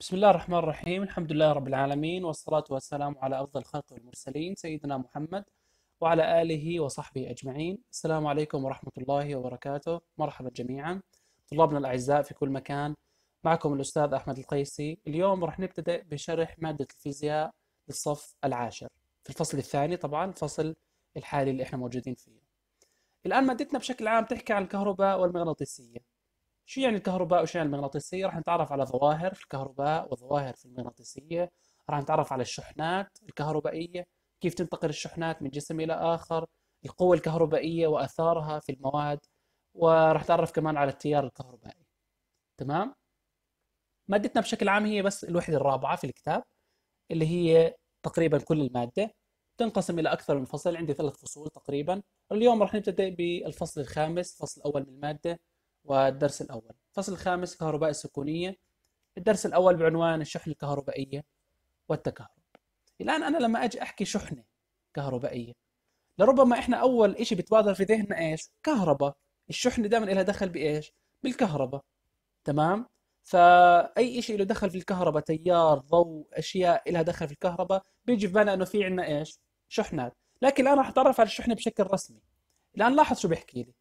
بسم الله الرحمن الرحيم الحمد لله رب العالمين والصلاة والسلام على أفضل الخلق والمرسلين سيدنا محمد وعلى آله وصحبه أجمعين السلام عليكم ورحمة الله وبركاته مرحبا جميعا طلابنا الأعزاء في كل مكان معكم الأستاذ أحمد القيسي اليوم رح نبتدئ بشرح مادة الفيزياء للصف العاشر في الفصل الثاني طبعا الفصل الحالي اللي احنا موجودين فيه الآن مادتنا بشكل عام تحكي عن الكهرباء والمغناطيسية شو يعني الكهرباء وشو يعني المغناطيسيه راح نتعرف على ظواهر في الكهرباء وظواهر في المغناطيسيه راح نتعرف على الشحنات الكهربائيه كيف تنتقل الشحنات من جسم الى اخر القوة الكهربائية وأثارها في المواد وراح نتعرف كمان على التيار الكهربائي تمام مادتنا بشكل عام هي بس الوحدة الرابعة في الكتاب اللي هي تقريبا كل المادة تنقسم إلى أكثر من فصل عندي ثلاث فصول تقريبا اليوم راح نبتدئ بالفصل الخامس الفصل الأول من المادة والدرس الأول الفصل الخامس كهرباء السكونية الدرس الأول بعنوان الشحنة الكهربائية والتكهرب الآن أنا لما أجي أحكي شحنة كهربائية لربما إحنا أول شيء بتبادر في ذهننا إيش؟ كهرباء الشحنة دائما لها دخل بإيش؟ بالكهرباء تمام؟ فأي شيء له دخل في الكهرباء تيار ضوء أشياء لها دخل في الكهرباء بيجي في بالنا أنه في عندنا إيش؟ شحنات لكن الآن راح أتعرف على الشحنة بشكل رسمي الآن لاحظ شو بيحكي لي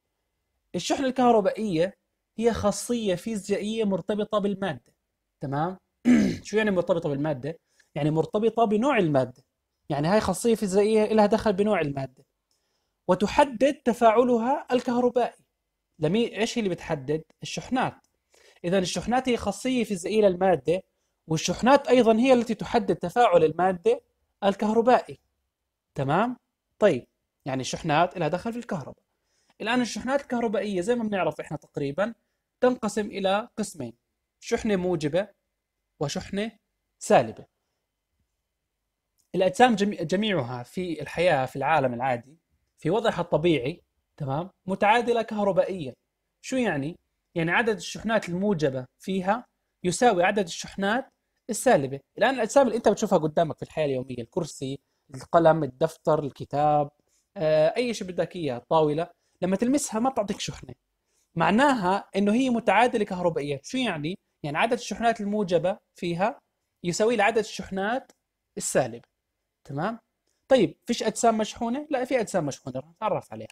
الشحنة الكهربائية هي خاصية فيزيائية مرتبطة بالمادة تمام؟ شو يعني مرتبطة بالمادة؟ يعني مرتبطة بنوع المادة يعني هاي خاصية فيزيائية لها دخل بنوع المادة وتحدد تفاعلها الكهربائي لمي ايش هي اللي بتحدد؟ الشحنات إذا الشحنات هي خاصية فيزيائية للمادة والشحنات أيضا هي التي تحدد تفاعل المادة الكهربائي تمام؟ طيب يعني الشحنات لها دخل في الكهرباء الآن الشحنات الكهربائية زي ما بنعرف إحنا تقريبا تنقسم إلى قسمين شحنة موجبة وشحنة سالبة الأجسام جميعها في الحياة في العالم العادي في وضعها الطبيعي تمام متعادلة كهربائيا شو يعني؟ يعني عدد الشحنات الموجبة فيها يساوي عدد الشحنات السالبة الآن الأجسام اللي أنت بتشوفها قدامك في الحياة اليومية الكرسي القلم الدفتر الكتاب آه، أي شيء بدك إياه الطاولة لما تلمسها ما بتعطيك شحنة معناها انه هي متعادله كهربائيا شو يعني يعني عدد الشحنات الموجبه فيها يساوي لعدد الشحنات السالبه تمام طيب فيش اجسام مشحونه لا في اجسام مشحونه رح نتعرف عليها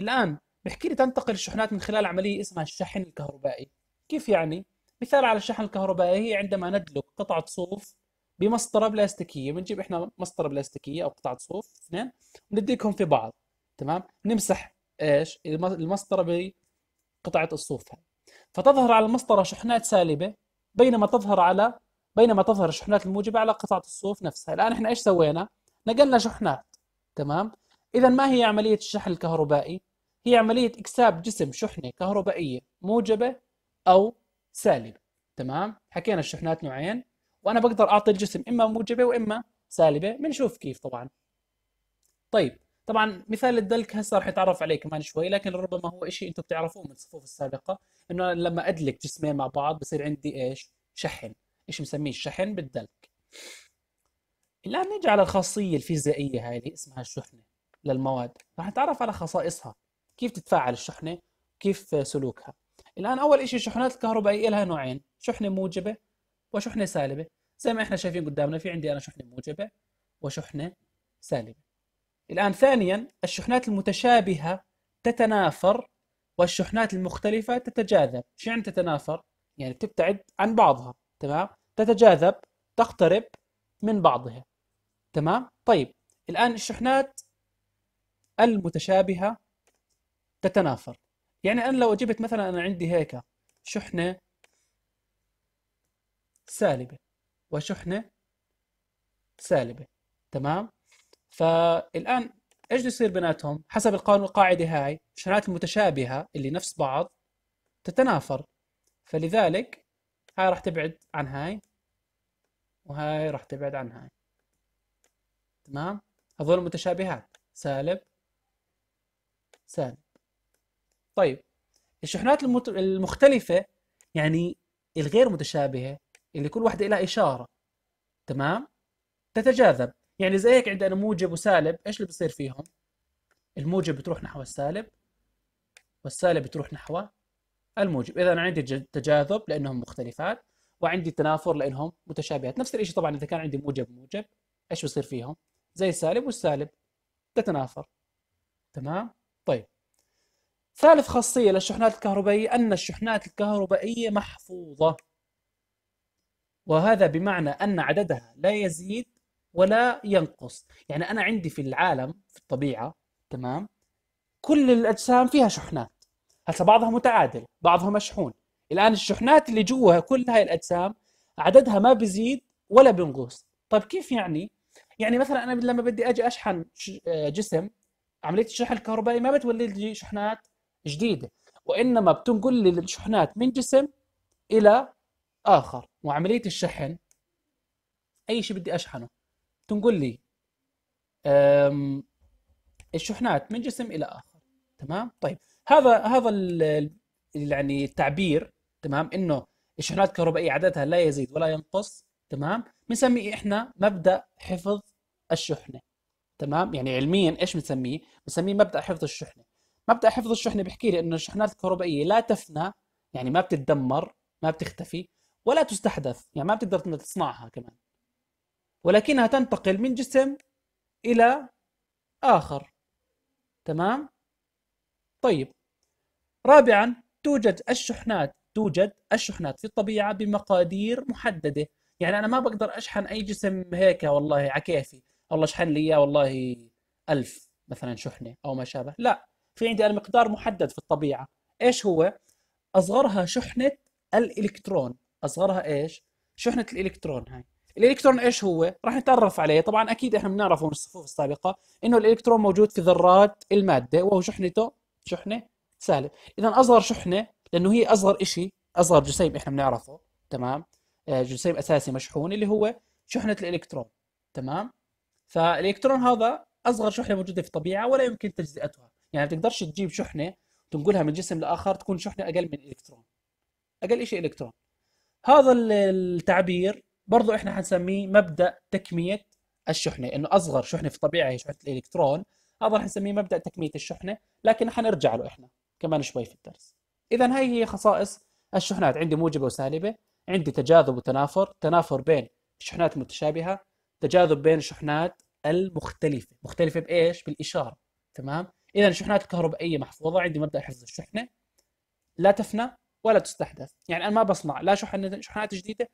الان بحكي لي تنتقل الشحنات من خلال عمليه اسمها الشحن الكهربائي كيف يعني مثال على الشحن الكهربائي هي عندما ندلك قطعه صوف بمسطره بلاستيكيه بنجيب احنا مسطره بلاستيكيه او قطعه صوف اثنين وندلكهم في بعض تمام نمسح ايش المسطره قطعة الصوف هاي فتظهر على المسطرة شحنات سالبة بينما تظهر على بينما تظهر الشحنات الموجبة على قطعة الصوف نفسها الآن احنا ايش سوينا؟ نقلنا شحنات تمام؟ إذا ما هي عملية الشحن الكهربائي؟ هي عملية إكساب جسم شحنة كهربائية موجبة أو سالبة تمام؟ حكينا الشحنات نوعين وأنا بقدر أعطي الجسم إما موجبة وإما سالبة بنشوف كيف طبعا طيب طبعا مثال الدلك هسه راح يتعرف عليه كمان شوي لكن ربما هو شيء انتم بتعرفوه من الصفوف السابقه انه لما ادلك جسمين مع بعض بصير عندي ايش؟ شحن ايش مسميه الشحن بالدلك الان نيجي على الخاصيه الفيزيائيه هاي اللي اسمها الشحنه للمواد راح نتعرف على خصائصها كيف تتفاعل الشحنه كيف سلوكها الان اول شيء الشحنات الكهربائيه لها نوعين شحنه موجبه وشحنه سالبه زي ما احنا شايفين قدامنا في عندي انا شحنه موجبه وشحنه سالبه الآن ثانيا الشحنات المتشابهة تتنافر والشحنات المختلفة تتجاذب شو يعني تتنافر؟ يعني بتبتعد عن بعضها تمام؟ تتجاذب تقترب من بعضها تمام؟ طيب الآن الشحنات المتشابهة تتنافر يعني أنا لو جبت مثلا أنا عندي هيك شحنة سالبة وشحنة سالبة تمام؟ فالان ايش يصير بيناتهم؟ حسب القانون القاعده هاي الشنات المتشابهه اللي نفس بعض تتنافر فلذلك هاي راح تبعد عن هاي وهاي راح تبعد عن هاي تمام؟ هذول متشابهات سالب سالب طيب الشحنات المت... المختلفة يعني الغير متشابهة اللي كل واحدة لها إشارة تمام تتجاذب يعني زي هيك عندنا موجب وسالب ايش اللي بصير فيهم الموجب بتروح نحو السالب والسالب بتروح نحو الموجب اذا عندي تجاذب لانهم مختلفات وعندي تنافر لانهم متشابهات نفس الشيء طبعا اذا كان عندي موجب وموجب ايش بصير فيهم زي السالب والسالب تتنافر تمام طيب ثالث خاصية للشحنات الكهربائية أن الشحنات الكهربائية محفوظة وهذا بمعنى أن عددها لا يزيد ولا ينقص يعني أنا عندي في العالم في الطبيعة تمام كل الأجسام فيها شحنات هسه بعضها متعادل بعضها مشحون الآن الشحنات اللي جوا كل هاي الأجسام عددها ما بزيد ولا بينقص طيب كيف يعني يعني مثلا أنا لما بدي أجي أشحن آه، جسم عملية الشحن الكهربائي ما بتولد لي شحنات جديدة وإنما بتنقل لي الشحنات من جسم إلى آخر وعملية الشحن أي شيء بدي أشحنه تنقل لي الشحنات من جسم الى اخر تمام طيب هذا هذا يعني التعبير تمام انه الشحنات الكهربائيه عددها لا يزيد ولا ينقص تمام بنسميه احنا مبدا حفظ الشحنه تمام يعني علميا ايش بنسميه بنسميه مبدا حفظ الشحنه مبدا حفظ الشحنه بيحكي لي انه الشحنات الكهربائيه لا تفنى يعني ما بتتدمر ما بتختفي ولا تستحدث يعني ما بتقدر تصنعها كمان ولكنها تنتقل من جسم إلى آخر تمام؟ طيب رابعا توجد الشحنات توجد الشحنات في الطبيعة بمقادير محددة يعني أنا ما بقدر أشحن أي جسم هيك والله على كيفي والله اشحن لي إياه والله ألف مثلا شحنة أو ما شابه لا في عندي المقدار محدد في الطبيعة إيش هو؟ أصغرها شحنة الإلكترون أصغرها إيش؟ شحنة الإلكترون هاي الالكترون ايش هو؟ راح نتعرف عليه، طبعا اكيد احنا بنعرفه من الصفوف السابقه انه الالكترون موجود في ذرات الماده وهو شحنته شحنه سالب، اذا اصغر شحنه لانه هي اصغر شيء اصغر جسيم احنا بنعرفه، تمام؟ آه، جسيم اساسي مشحون اللي هو شحنه الالكترون، تمام؟ فالالكترون هذا اصغر شحنه موجوده في الطبيعه ولا يمكن تجزئتها، يعني ما بتقدرش تجيب شحنه تنقلها من جسم لاخر تكون شحنه اقل من الالكترون. اقل شيء الكترون. هذا التعبير برضو احنا حنسميه مبدا تكميه الشحنه انه اصغر شحنه في الطبيعه هي شحنه الالكترون هذا رح نسميه مبدا تكميه الشحنه لكن حنرجع له احنا كمان شوي في الدرس اذا هاي هي خصائص الشحنات عندي موجبه وسالبه عندي تجاذب وتنافر تنافر بين الشحنات المتشابهه تجاذب بين الشحنات المختلفه مختلفه بايش بالاشاره تمام اذا الشحنات الكهربائيه محفوظه عندي مبدا حفظ الشحنه لا تفنى ولا تستحدث يعني انا ما بصنع لا شحنات جديده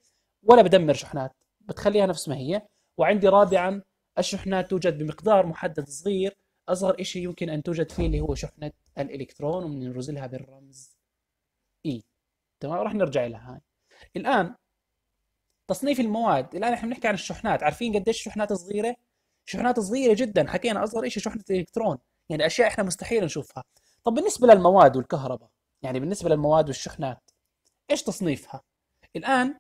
ولا بدمر شحنات بتخليها نفس ما هي وعندي رابعا الشحنات توجد بمقدار محدد صغير اصغر شيء يمكن ان توجد فيه اللي هو شحنه الالكترون وبنرمز لها بالرمز اي e. تمام راح نرجع لها هاي الان تصنيف المواد الان احنا بنحكي عن الشحنات عارفين قديش شحنات صغيره شحنات صغيره جدا حكينا اصغر شيء شحنه الكترون يعني اشياء احنا مستحيل نشوفها طب بالنسبه للمواد والكهرباء يعني بالنسبه للمواد والشحنات ايش تصنيفها الان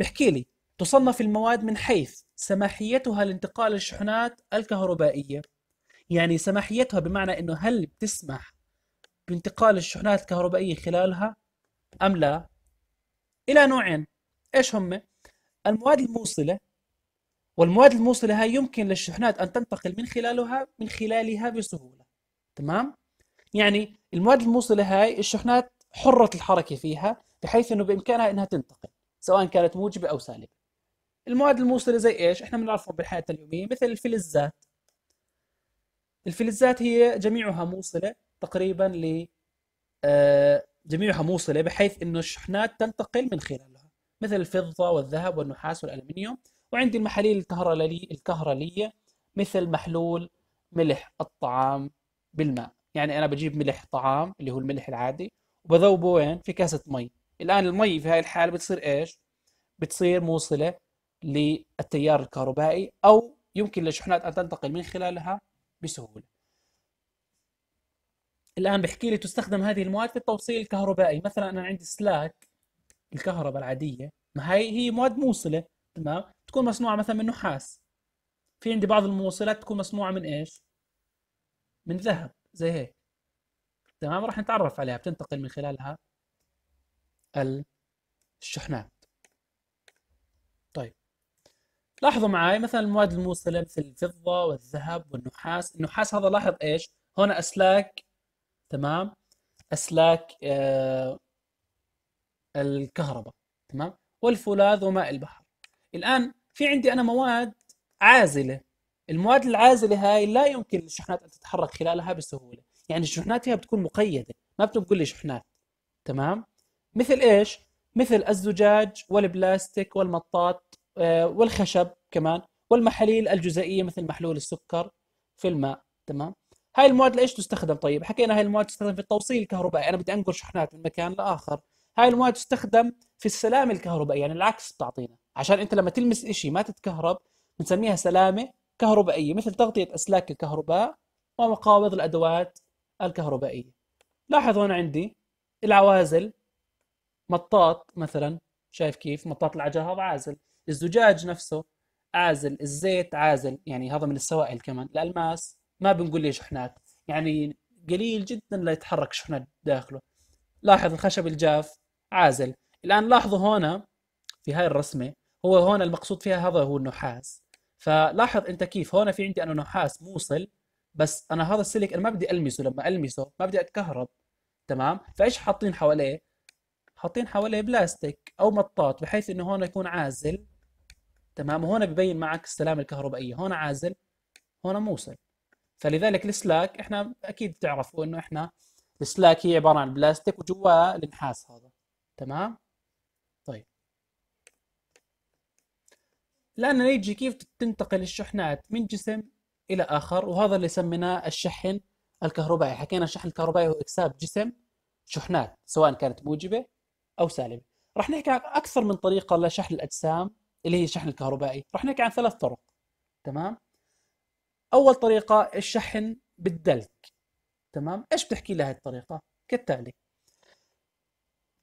بحكي لي تصنف المواد من حيث سماحيتها لانتقال الشحنات الكهربائية يعني سماحيتها بمعنى أنه هل بتسمح بانتقال الشحنات الكهربائية خلالها أم لا إلى نوعين إيش هم المواد الموصلة والمواد الموصلة هاي يمكن للشحنات أن تنتقل من خلالها من خلالها بسهولة تمام؟ يعني المواد الموصلة هاي الشحنات حرة الحركة فيها بحيث أنه بإمكانها أنها تنتقل سواء كانت موجبه او سالبه المواد الموصله زي ايش احنا بنعرفهم بالحياة اليوميه مثل الفلزات الفلزات هي جميعها موصله تقريبا ل آه، جميعها موصله بحيث انه الشحنات تنتقل من خلالها مثل الفضه والذهب والنحاس والالمنيوم وعندي المحاليل الكهرلي الكهرليه مثل محلول ملح الطعام بالماء يعني انا بجيب ملح طعام اللي هو الملح العادي وبذوبه وين في كاسه مي الآن المي في هاي الحالة بتصير إيش؟ بتصير موصلة للتيار الكهربائي أو يمكن للشحنات أن تنتقل من خلالها بسهولة الآن بحكي لي تستخدم هذه المواد في التوصيل الكهربائي مثلا أنا عندي سلاك الكهرباء العادية ما هي هي مواد موصلة تمام تكون مصنوعة مثلا من نحاس في عندي بعض الموصلات تكون مصنوعة من إيش من ذهب زي هيك تمام راح نتعرف عليها بتنتقل من خلالها الشحنات طيب لاحظوا معي مثلا المواد الموصلة مثل الفضة والذهب والنحاس النحاس هذا لاحظ ايش هنا اسلاك تمام اسلاك آه الكهرباء تمام والفولاذ وماء البحر الان في عندي انا مواد عازله المواد العازله هاي لا يمكن للشحنات ان تتحرك خلالها بسهوله يعني الشحنات فيها بتكون مقيده ما بتقول لي شحنات تمام مثل ايش؟ مثل الزجاج والبلاستيك والمطاط آه، والخشب كمان والمحاليل الجزيئيه مثل محلول السكر في الماء تمام؟ هاي المواد لايش تستخدم طيب؟ حكينا هاي المواد تستخدم في التوصيل الكهربائي، انا بدي انقل شحنات من مكان لاخر، هاي المواد تستخدم في السلام الكهربائي يعني العكس بتعطينا، عشان انت لما تلمس شيء ما تتكهرب بنسميها سلامه كهربائيه مثل تغطيه اسلاك الكهرباء ومقابض الادوات الكهربائيه. لاحظوا هون عندي العوازل مطاط مثلا شايف كيف مطاط العجل هذا عازل الزجاج نفسه عازل الزيت عازل يعني هذا من السوائل كمان الألماس ما بنقول ليه شحنات يعني قليل جدا لا يتحرك شحنات داخله لاحظ الخشب الجاف عازل الآن لاحظوا هنا في هاي الرسمة هو هون المقصود فيها هذا هو النحاس فلاحظ انت كيف هون في عندي انا نحاس موصل بس انا هذا السلك انا ما بدي المسه لما المسه ما بدي اتكهرب تمام فايش حاطين حواليه حاطين حواليه بلاستيك او مطاط بحيث انه هون يكون عازل تمام وهون ببين معك السلام الكهربائيه هون عازل هون موصل فلذلك السلاك احنا اكيد بتعرفوا انه احنا السلاك هي عباره عن بلاستيك وجواه النحاس هذا تمام طيب الان نيجي كيف تنتقل الشحنات من جسم الى اخر وهذا اللي سميناه الشحن الكهربائي حكينا الشحن الكهربائي هو اكساب جسم شحنات سواء كانت موجبه او سالبه راح نحكي عن اكثر من طريقه لشحن الاجسام اللي هي الشحن الكهربائي راح نحكي عن ثلاث طرق تمام اول طريقه الشحن بالدلك تمام ايش بتحكي لي هاي الطريقه كالتالي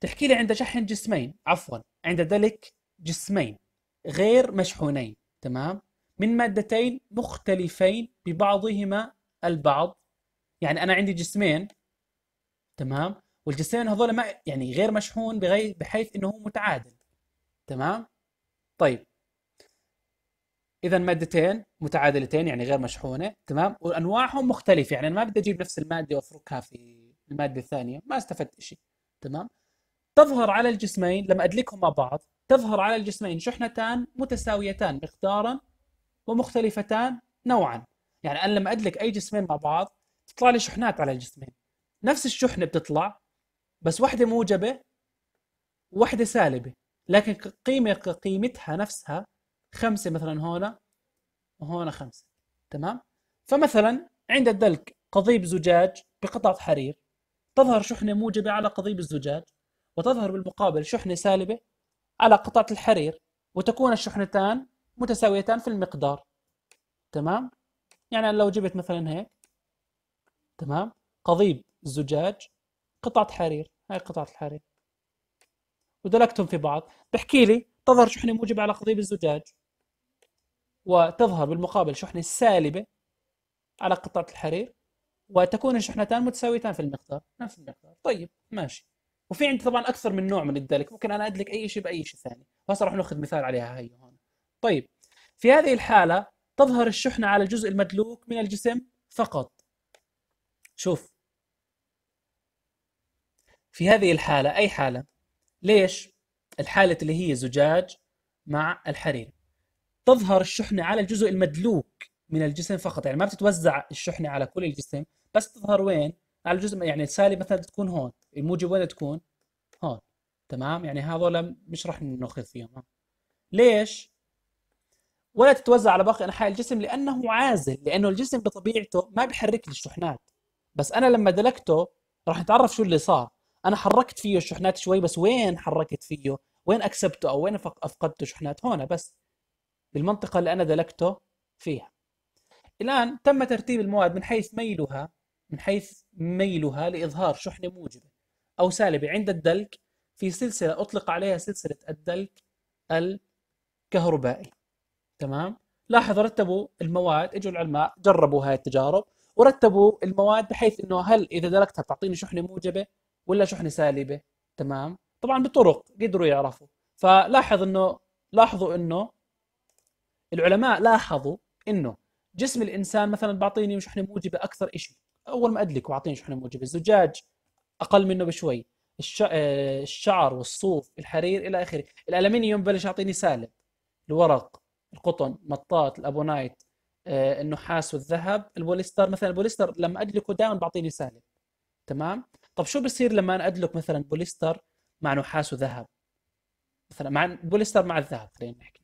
تحكي لي عند شحن جسمين عفوا عند دلك جسمين غير مشحونين تمام من مادتين مختلفين ببعضهما البعض يعني انا عندي جسمين تمام والجسمين هذول ما يعني غير مشحون بغي بحيث انه هو متعادل تمام طيب اذا مادتين متعادلتين يعني غير مشحونه تمام وانواعهم مختلفه يعني انا ما بدي اجيب نفس الماده وافركها في الماده الثانيه ما استفدت شيء تمام تظهر على الجسمين لما ادلكهم مع بعض تظهر على الجسمين شحنتان متساويتان مقدارا ومختلفتان نوعا يعني انا لما ادلك اي جسمين مع بعض تطلع لي شحنات على الجسمين نفس الشحنه بتطلع بس واحدة موجبة وواحدة سالبة لكن قيمة قيمتها نفسها خمسة مثلا هون وهون خمسة تمام فمثلا عند الدلك قضيب زجاج بقطعة حرير تظهر شحنة موجبة على قضيب الزجاج وتظهر بالمقابل شحنة سالبة على قطعة الحرير وتكون الشحنتان متساويتان في المقدار تمام يعني لو جبت مثلا هيك تمام قضيب زجاج قطعه حرير هاي قطعه الحرير ودلكتهم في بعض بحكي لي تظهر شحنه موجبه على قضيب الزجاج وتظهر بالمقابل شحنه سالبه على قطعه الحرير وتكون الشحنتان متساويتان في المقدار نفس المقدار طيب ماشي وفي عندي طبعا اكثر من نوع من الدلك ممكن انا ادلك اي شيء باي شيء ثاني وهسه راح ناخذ مثال عليها هي هون طيب في هذه الحاله تظهر الشحنه على الجزء المدلوك من الجسم فقط شوف في هذه الحالة أي حالة ليش؟ الحالة اللي هي زجاج مع الحرير تظهر الشحنة على الجزء المدلوك من الجسم فقط يعني ما بتتوزع الشحنة على كل الجسم بس تظهر وين؟ على الجزء يعني السالب مثلا تكون هون الموجب وين تكون؟ هون تمام يعني هذول مش راح ناخذ فيهم ليش؟ ولا تتوزع على باقي انحاء الجسم لانه عازل لانه الجسم بطبيعته ما بيحرك لي الشحنات بس انا لما دلكته راح نتعرف شو اللي صار انا حركت فيه الشحنات شوي بس وين حركت فيه وين اكسبته او وين افقدته شحنات هون بس بالمنطقه اللي انا دلكته فيها الان تم ترتيب المواد من حيث ميلها من حيث ميلها لاظهار شحنه موجبه او سالبه عند الدلك في سلسله اطلق عليها سلسله الدلك الكهربائي تمام لاحظ رتبوا المواد اجوا العلماء جربوا هاي التجارب ورتبوا المواد بحيث انه هل اذا دلكتها بتعطيني شحنه موجبه ولا شحنه سالبه تمام طبعا بطرق قدروا يعرفوا فلاحظ انه لاحظوا انه العلماء لاحظوا انه جسم الانسان مثلا بعطيني شحنه موجبه اكثر شيء اول ما ادلك واعطيني شحنه موجبه الزجاج اقل منه بشوي آه، الشعر والصوف الحرير الى اخره الالمنيوم بلش يعطيني سالب الورق القطن مطاط الابونايت آه، النحاس والذهب البوليستر مثلا البوليستر لما ادلكه دائما بعطيني سالب تمام طب شو بصير لما انا ادلك مثلا بوليستر مع نحاس وذهب مثلا مع بوليستر مع الذهب خلينا نحكي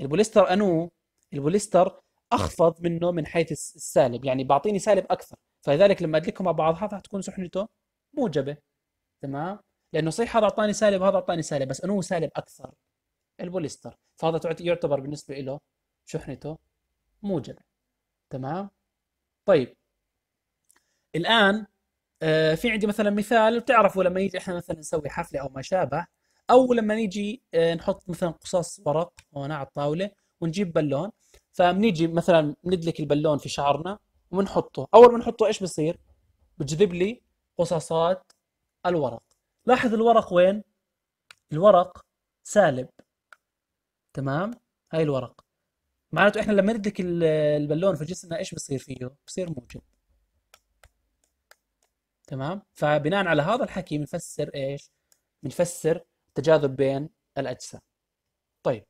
البوليستر انو البوليستر اخفض منه من حيث السالب يعني بيعطيني سالب اكثر فلذلك لما ادلكهم مع بعضها حتكون سحنته موجبه تمام لانه صحيح هذا اعطاني سالب هذا اعطاني سالب بس انو سالب اكثر البوليستر فهذا يعتبر بالنسبه له شحنته موجبه تمام طيب الان آه، في عندي مثلا مثال بتعرفوا لما يجي احنا مثلا نسوي حفله او ما شابه او لما نيجي آه، نحط مثلا قصاص ورق هون على الطاوله ونجيب بالون فبنيجي مثلا ندلك البالون في شعرنا ونحطه اول ما نحطه ايش بصير بجذب لي قصاصات الورق لاحظ الورق وين الورق سالب تمام هاي الورق معناته احنا لما ندلك البالون في جسمنا ايش بصير فيه بصير موجب تمام فبناء على هذا الحكي بنفسر ايش بنفسر التجاذب بين الاجسام طيب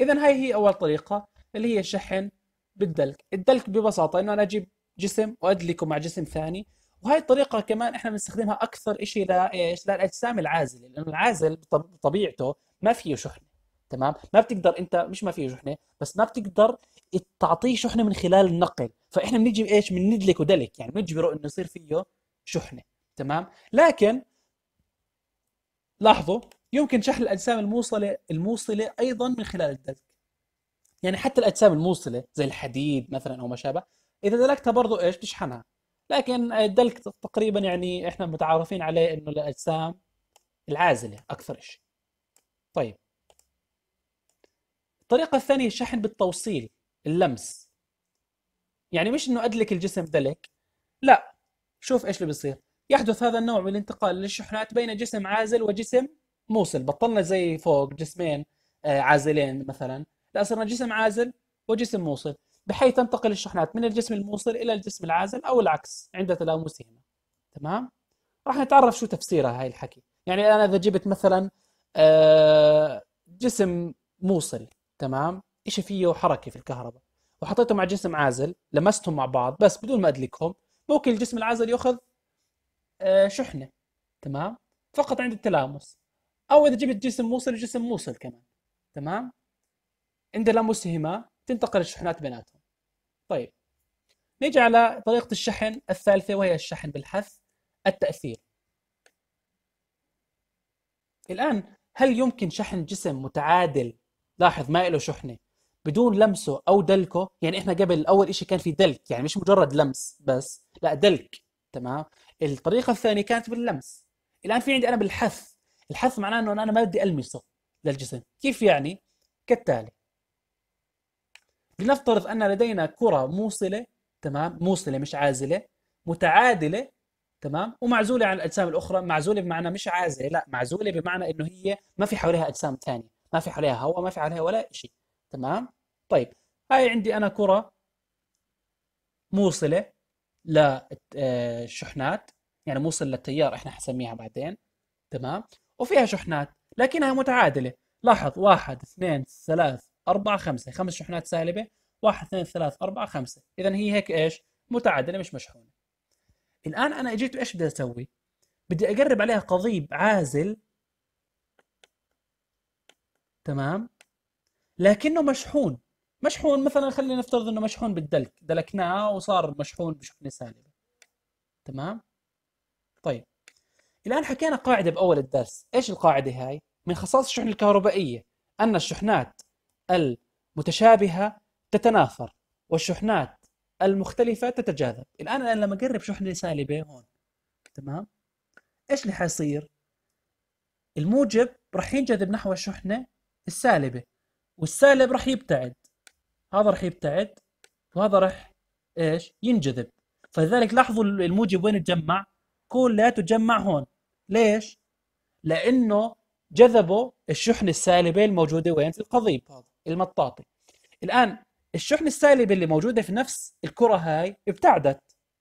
اذا هاي هي اول طريقه اللي هي شحن بالدلك الدلك ببساطه انه انا اجيب جسم وادلكه مع جسم ثاني وهي الطريقه كمان احنا بنستخدمها اكثر شيء لايش؟ للاجسام العازله، لانه العازل بطبيعته ما فيه شحنه، تمام؟ ما بتقدر انت مش ما فيه شحنه، بس ما بتقدر تعطيه شحنه من خلال النقل، فاحنا بنيجي ايش؟ بندلك ودلك، يعني بنجبره انه يصير فيه شحنه تمام لكن لاحظوا يمكن شحن الاجسام الموصله الموصله ايضا من خلال الدلك يعني حتى الاجسام الموصله زي الحديد مثلا او ما شابه اذا دلكتها برضه ايش بتشحنها لكن الدلك تقريبا يعني احنا متعارفين عليه انه الاجسام العازله اكثر شيء طيب الطريقه الثانيه الشحن بالتوصيل اللمس يعني مش انه ادلك الجسم دلك لا شوف ايش اللي بيصير يحدث هذا النوع من الانتقال للشحنات بين جسم عازل وجسم موصل بطلنا زي فوق جسمين آه، عازلين مثلا لا صرنا جسم عازل وجسم موصل بحيث تنتقل الشحنات من الجسم الموصل الى الجسم العازل او العكس عند تلامسهما تمام راح نتعرف شو تفسيرها هاي الحكي يعني انا اذا جبت مثلا آه، جسم موصل تمام شيء فيه حركه في الكهرباء وحطيته مع جسم عازل لمستهم مع بعض بس بدون ما ادلكهم ممكن الجسم العازل ياخذ آه، شحنه تمام فقط عند التلامس او اذا جبت جسم موصل جسم موصل كمان تمام عند لمسهما تنتقل الشحنات بيناتهم طيب نيجي على طريقه الشحن الثالثه وهي الشحن بالحث التاثير الان هل يمكن شحن جسم متعادل لاحظ ما له شحنه بدون لمسه او دلكه يعني احنا قبل اول شيء كان في دلك يعني مش مجرد لمس بس لا دلك تمام الطريقه الثانيه كانت باللمس الان في عندي انا بالحث الحث معناه انه انا ما بدي المسه للجسم كيف يعني كالتالي لنفترض ان لدينا كره موصله تمام موصله مش عازله متعادله تمام ومعزوله عن الاجسام الاخرى معزوله بمعنى مش عازله لا معزوله بمعنى انه هي ما في حواليها اجسام ثانيه ما في حواليها هواء ما في حواليها ولا شيء تمام طيب هاي عندي انا كره موصله للشحنات آه، يعني موصل للتيار احنا حنسميها بعدين تمام وفيها شحنات لكنها متعادله لاحظ واحد اثنين ثلاث أربعة خمسة خمس شحنات سالبة واحد اثنين ثلاث أربعة خمسة إذا هي هيك إيش متعادلة مش مشحونة الآن أنا إجيت إيش بدي أسوي بدي أقرب عليها قضيب عازل تمام لكنه مشحون مشحون مثلا خلينا نفترض انه مشحون بالدلك دلكناه وصار مشحون بشحنه سالبه تمام طيب الان حكينا قاعده باول الدرس ايش القاعده هاي من خصائص الشحن الكهربائيه ان الشحنات المتشابهه تتناثر والشحنات المختلفه تتجاذب الان انا لما اقرب شحنه سالبه هون تمام ايش اللي حيصير الموجب راح ينجذب نحو الشحنه السالبه والسالب راح يبتعد هذا راح يبتعد وهذا راح ايش ينجذب فلذلك لاحظوا الموجب وين تجمع كله تجمع هون ليش لانه جذبوا الشحن السالبه الموجوده وين في القضيب المطاطي الان الشحن السالبه اللي موجوده في نفس الكره هاي ابتعدت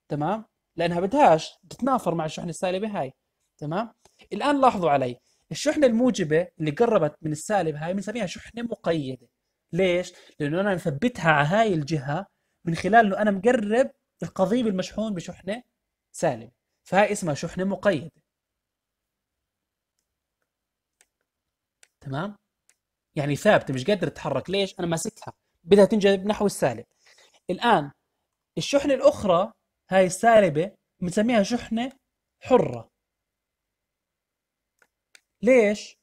تمام لانها بدهاش تتنافر مع الشحن السالبه هاي تمام الان لاحظوا علي الشحنه الموجبه اللي قربت من السالب هاي بنسميها شحنه مقيده ليش لانه انا مثبتها على هاي الجهه من خلال انه انا مقرب القضيب المشحون بشحنه سالبه فهاي اسمها شحنه مقيده تمام يعني ثابته مش قادره تتحرك ليش انا ماسكها بدها تنجذب نحو السالب الان الشحنه الاخرى هاي السالبه بنسميها شحنه حره ليش؟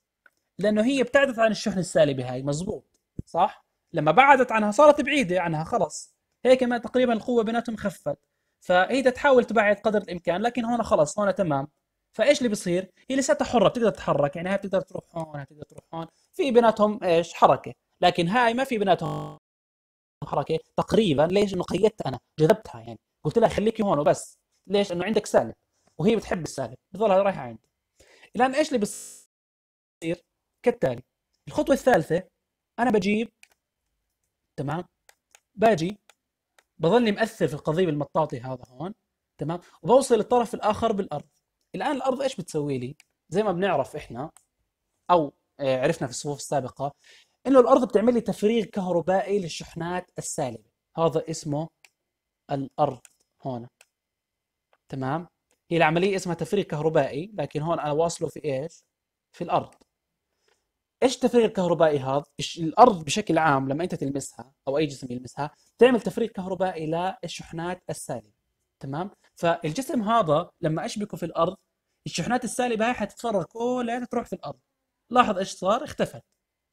لانه هي ابتعدت عن الشحن السالبي هاي مزبوط صح؟ لما بعدت عنها صارت بعيده عنها خلص هيك ما تقريبا القوه بيناتهم خفت فهي تحاول تبعد قدر الامكان لكن هون خلص هون تمام فايش اللي بصير؟ هي لساتها حره بتقدر تتحرك يعني هاي بتقدر تروح هون هاي بتقدر تروح هون في بيناتهم ايش حركه لكن هاي ما في بيناتهم حركه تقريبا ليش؟ انه قيدتها انا جذبتها يعني قلت لها خليكي هون وبس ليش؟ انه عندك سالب وهي بتحب السالب بتضلها رايحه عندي الان ايش اللي بصير؟ تصير كالتالي الخطوة الثالثة أنا بجيب تمام باجي بظلني مأثر في القضيب المطاطي هذا هون تمام وبوصل الطرف الآخر بالأرض الآن الأرض إيش بتسوي لي زي ما بنعرف إحنا أو آه، عرفنا في الصفوف السابقة إنه الأرض بتعمل لي تفريغ كهربائي للشحنات السالبة هذا اسمه الأرض هون تمام هي العملية اسمها تفريغ كهربائي لكن هون أنا واصله في إيش في الأرض ايش التفريغ الكهربائي هذا؟ الارض بشكل عام لما انت تلمسها او اي جسم يلمسها تعمل تفريغ كهربائي للشحنات السالبه تمام؟ فالجسم هذا لما اشبكه في الارض الشحنات السالبه هاي حتتفرغ كلها تروح في الارض لاحظ ايش صار؟ اختفت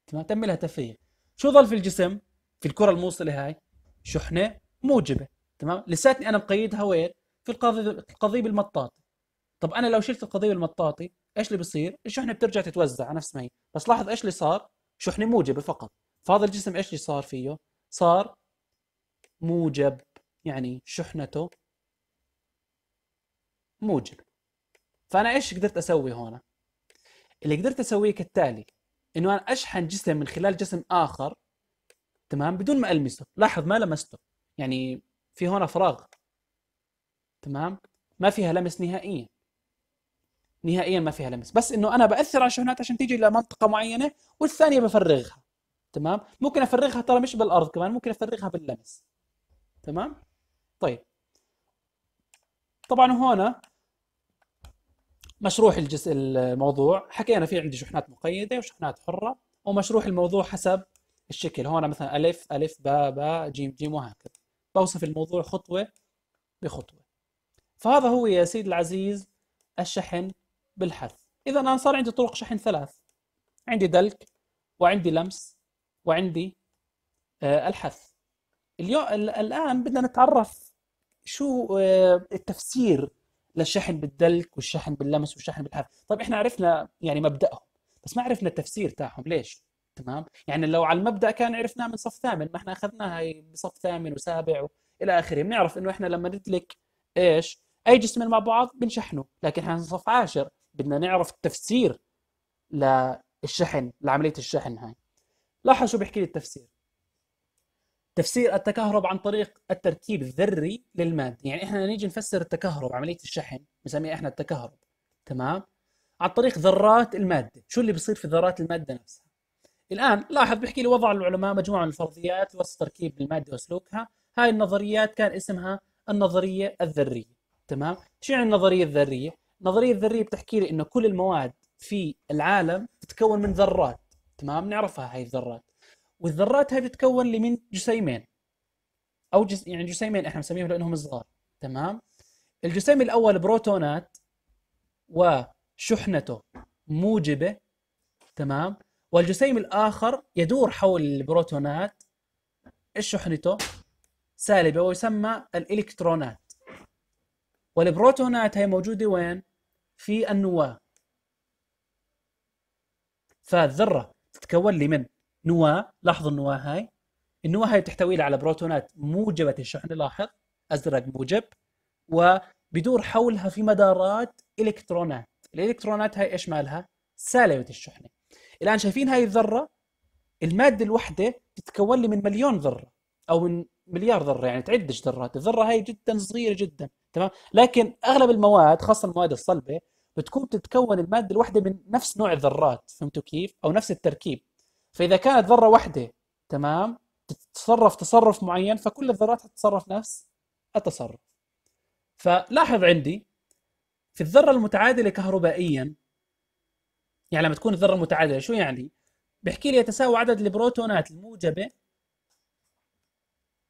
تمام؟ تم لها تفريغ شو ظل في الجسم؟ في الكره الموصله هاي شحنه موجبه تمام؟ لساتني انا مقيدها وين؟ في القضيب القضيب طب انا لو شلت القضيه بالمطاطي ايش اللي بيصير؟ الشحنه بترجع تتوزع على نفس ما هي بس لاحظ ايش اللي صار؟ شحنه موجبه فقط فهذا الجسم ايش اللي صار فيه؟ صار موجب يعني شحنته موجب فانا ايش قدرت اسوي هون؟ اللي قدرت اسويه كالتالي انه انا اشحن جسم من خلال جسم اخر تمام بدون ما المسه لاحظ ما لمسته يعني في هون فراغ تمام ما فيها لمس نهائيا نهائيا ما فيها لمس بس انه انا باثر على الشحنات عشان تيجي لمنطقه معينه والثانيه بفرغها تمام ممكن افرغها ترى مش بالارض كمان ممكن افرغها باللمس تمام طيب طبعا هون مشروح الجزء الموضوع حكينا في عندي شحنات مقيده وشحنات حره ومشروح الموضوع حسب الشكل هون مثلا الف الف باء باء جيم جيم وهكذا بوصف الموضوع خطوه بخطوه فهذا هو يا سيدي العزيز الشحن بالحث إذا أنا صار عندي طرق شحن ثلاث عندي دلك وعندي لمس وعندي آه، الحث اليوم الآن بدنا نتعرف شو آه، التفسير للشحن بالدلك والشحن باللمس والشحن بالحث طيب إحنا عرفنا يعني مبدأهم بس ما عرفنا التفسير تاعهم ليش تمام يعني لو على المبدأ كان عرفناه من صف ثامن ما إحنا أخذناها بصف ثامن وسابع إلى آخره بنعرف إنه إحنا لما ندلك إيش أي جسم مع بعض بنشحنه لكن إحنا صف عاشر بدنا نعرف التفسير للشحن لعمليه الشحن هاي لاحظ شو بيحكي لي التفسير تفسير التكهرب عن طريق التركيب الذري للماده يعني احنا نيجي نفسر التكهرب عمليه الشحن بنسميها احنا التكهرب تمام عن طريق ذرات الماده شو اللي بيصير في ذرات الماده نفسها الان لاحظ بيحكي لي وضع العلماء مجموعه من الفرضيات لوصف تركيب الماده وسلوكها هاي النظريات كان اسمها النظريه الذريه تمام شو يعني النظريه الذريه النظريه الذريه بتحكي لي انه كل المواد في العالم تتكون من ذرات تمام نعرفها هاي الذرات والذرات هاي تتكون لي من جسيمين او جس يعني جسيمين احنا بنسميهم لانهم صغار تمام الجسيم الاول بروتونات وشحنته موجبه تمام والجسيم الاخر يدور حول البروتونات شحنته سالبه ويسمى الالكترونات والبروتونات هي موجوده وين في النواة فالذرة تتكون لي من نواة لاحظوا النواة هاي النواة هاي تحتوي على بروتونات موجبة الشحن لاحظ أزرق موجب وبدور حولها في مدارات إلكترونات الإلكترونات هاي إيش مالها؟ سالبة الشحنة الآن شايفين هاي الذرة المادة الوحدة تتكون لي من مليون ذرة أو من مليار ذرة يعني تعدش ذرات الذرة هاي جدا صغيرة جدا تمام لكن اغلب المواد خاصه المواد الصلبه بتكون تتكون الماده الواحده من نفس نوع الذرات فهمتوا كيف او نفس التركيب فاذا كانت ذره واحده تمام تتصرف تصرف معين فكل الذرات تتصرف نفس التصرف فلاحظ عندي في الذره المتعادله كهربائيا يعني لما تكون الذره متعادله شو يعني بحكي لي يتساوى عدد البروتونات الموجبه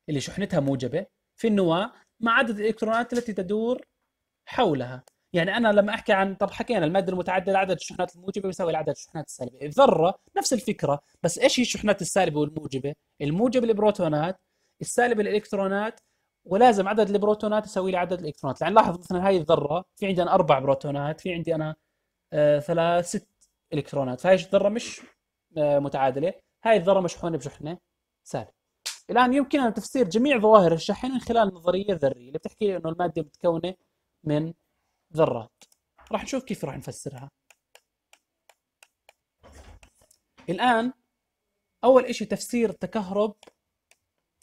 اللي شحنتها موجبه في النواه مع عدد الالكترونات التي تدور حولها يعني انا لما احكي عن طب حكينا الماده المتعدده عدد الشحنات الموجبه بيساوي عدد الشحنات السالبه الذره نفس الفكره بس ايش هي الشحنات السالبه والموجبه الموجب البروتونات السالب الالكترونات ولازم عدد البروتونات يساوي لي عدد الالكترونات يعني لاحظ مثلا هاي الذره في عندي انا اربع بروتونات في عندي انا آه ثلاث ست الكترونات فهي الذره مش آه متعادله هاي الذره مشحونه بشحنه سالبه الآن يمكننا تفسير جميع ظواهر الشحن من خلال النظرية الذرية اللي بتحكي إنه المادة متكونة من ذرات راح نشوف كيف راح نفسرها الآن أول إشي تفسير التكهرب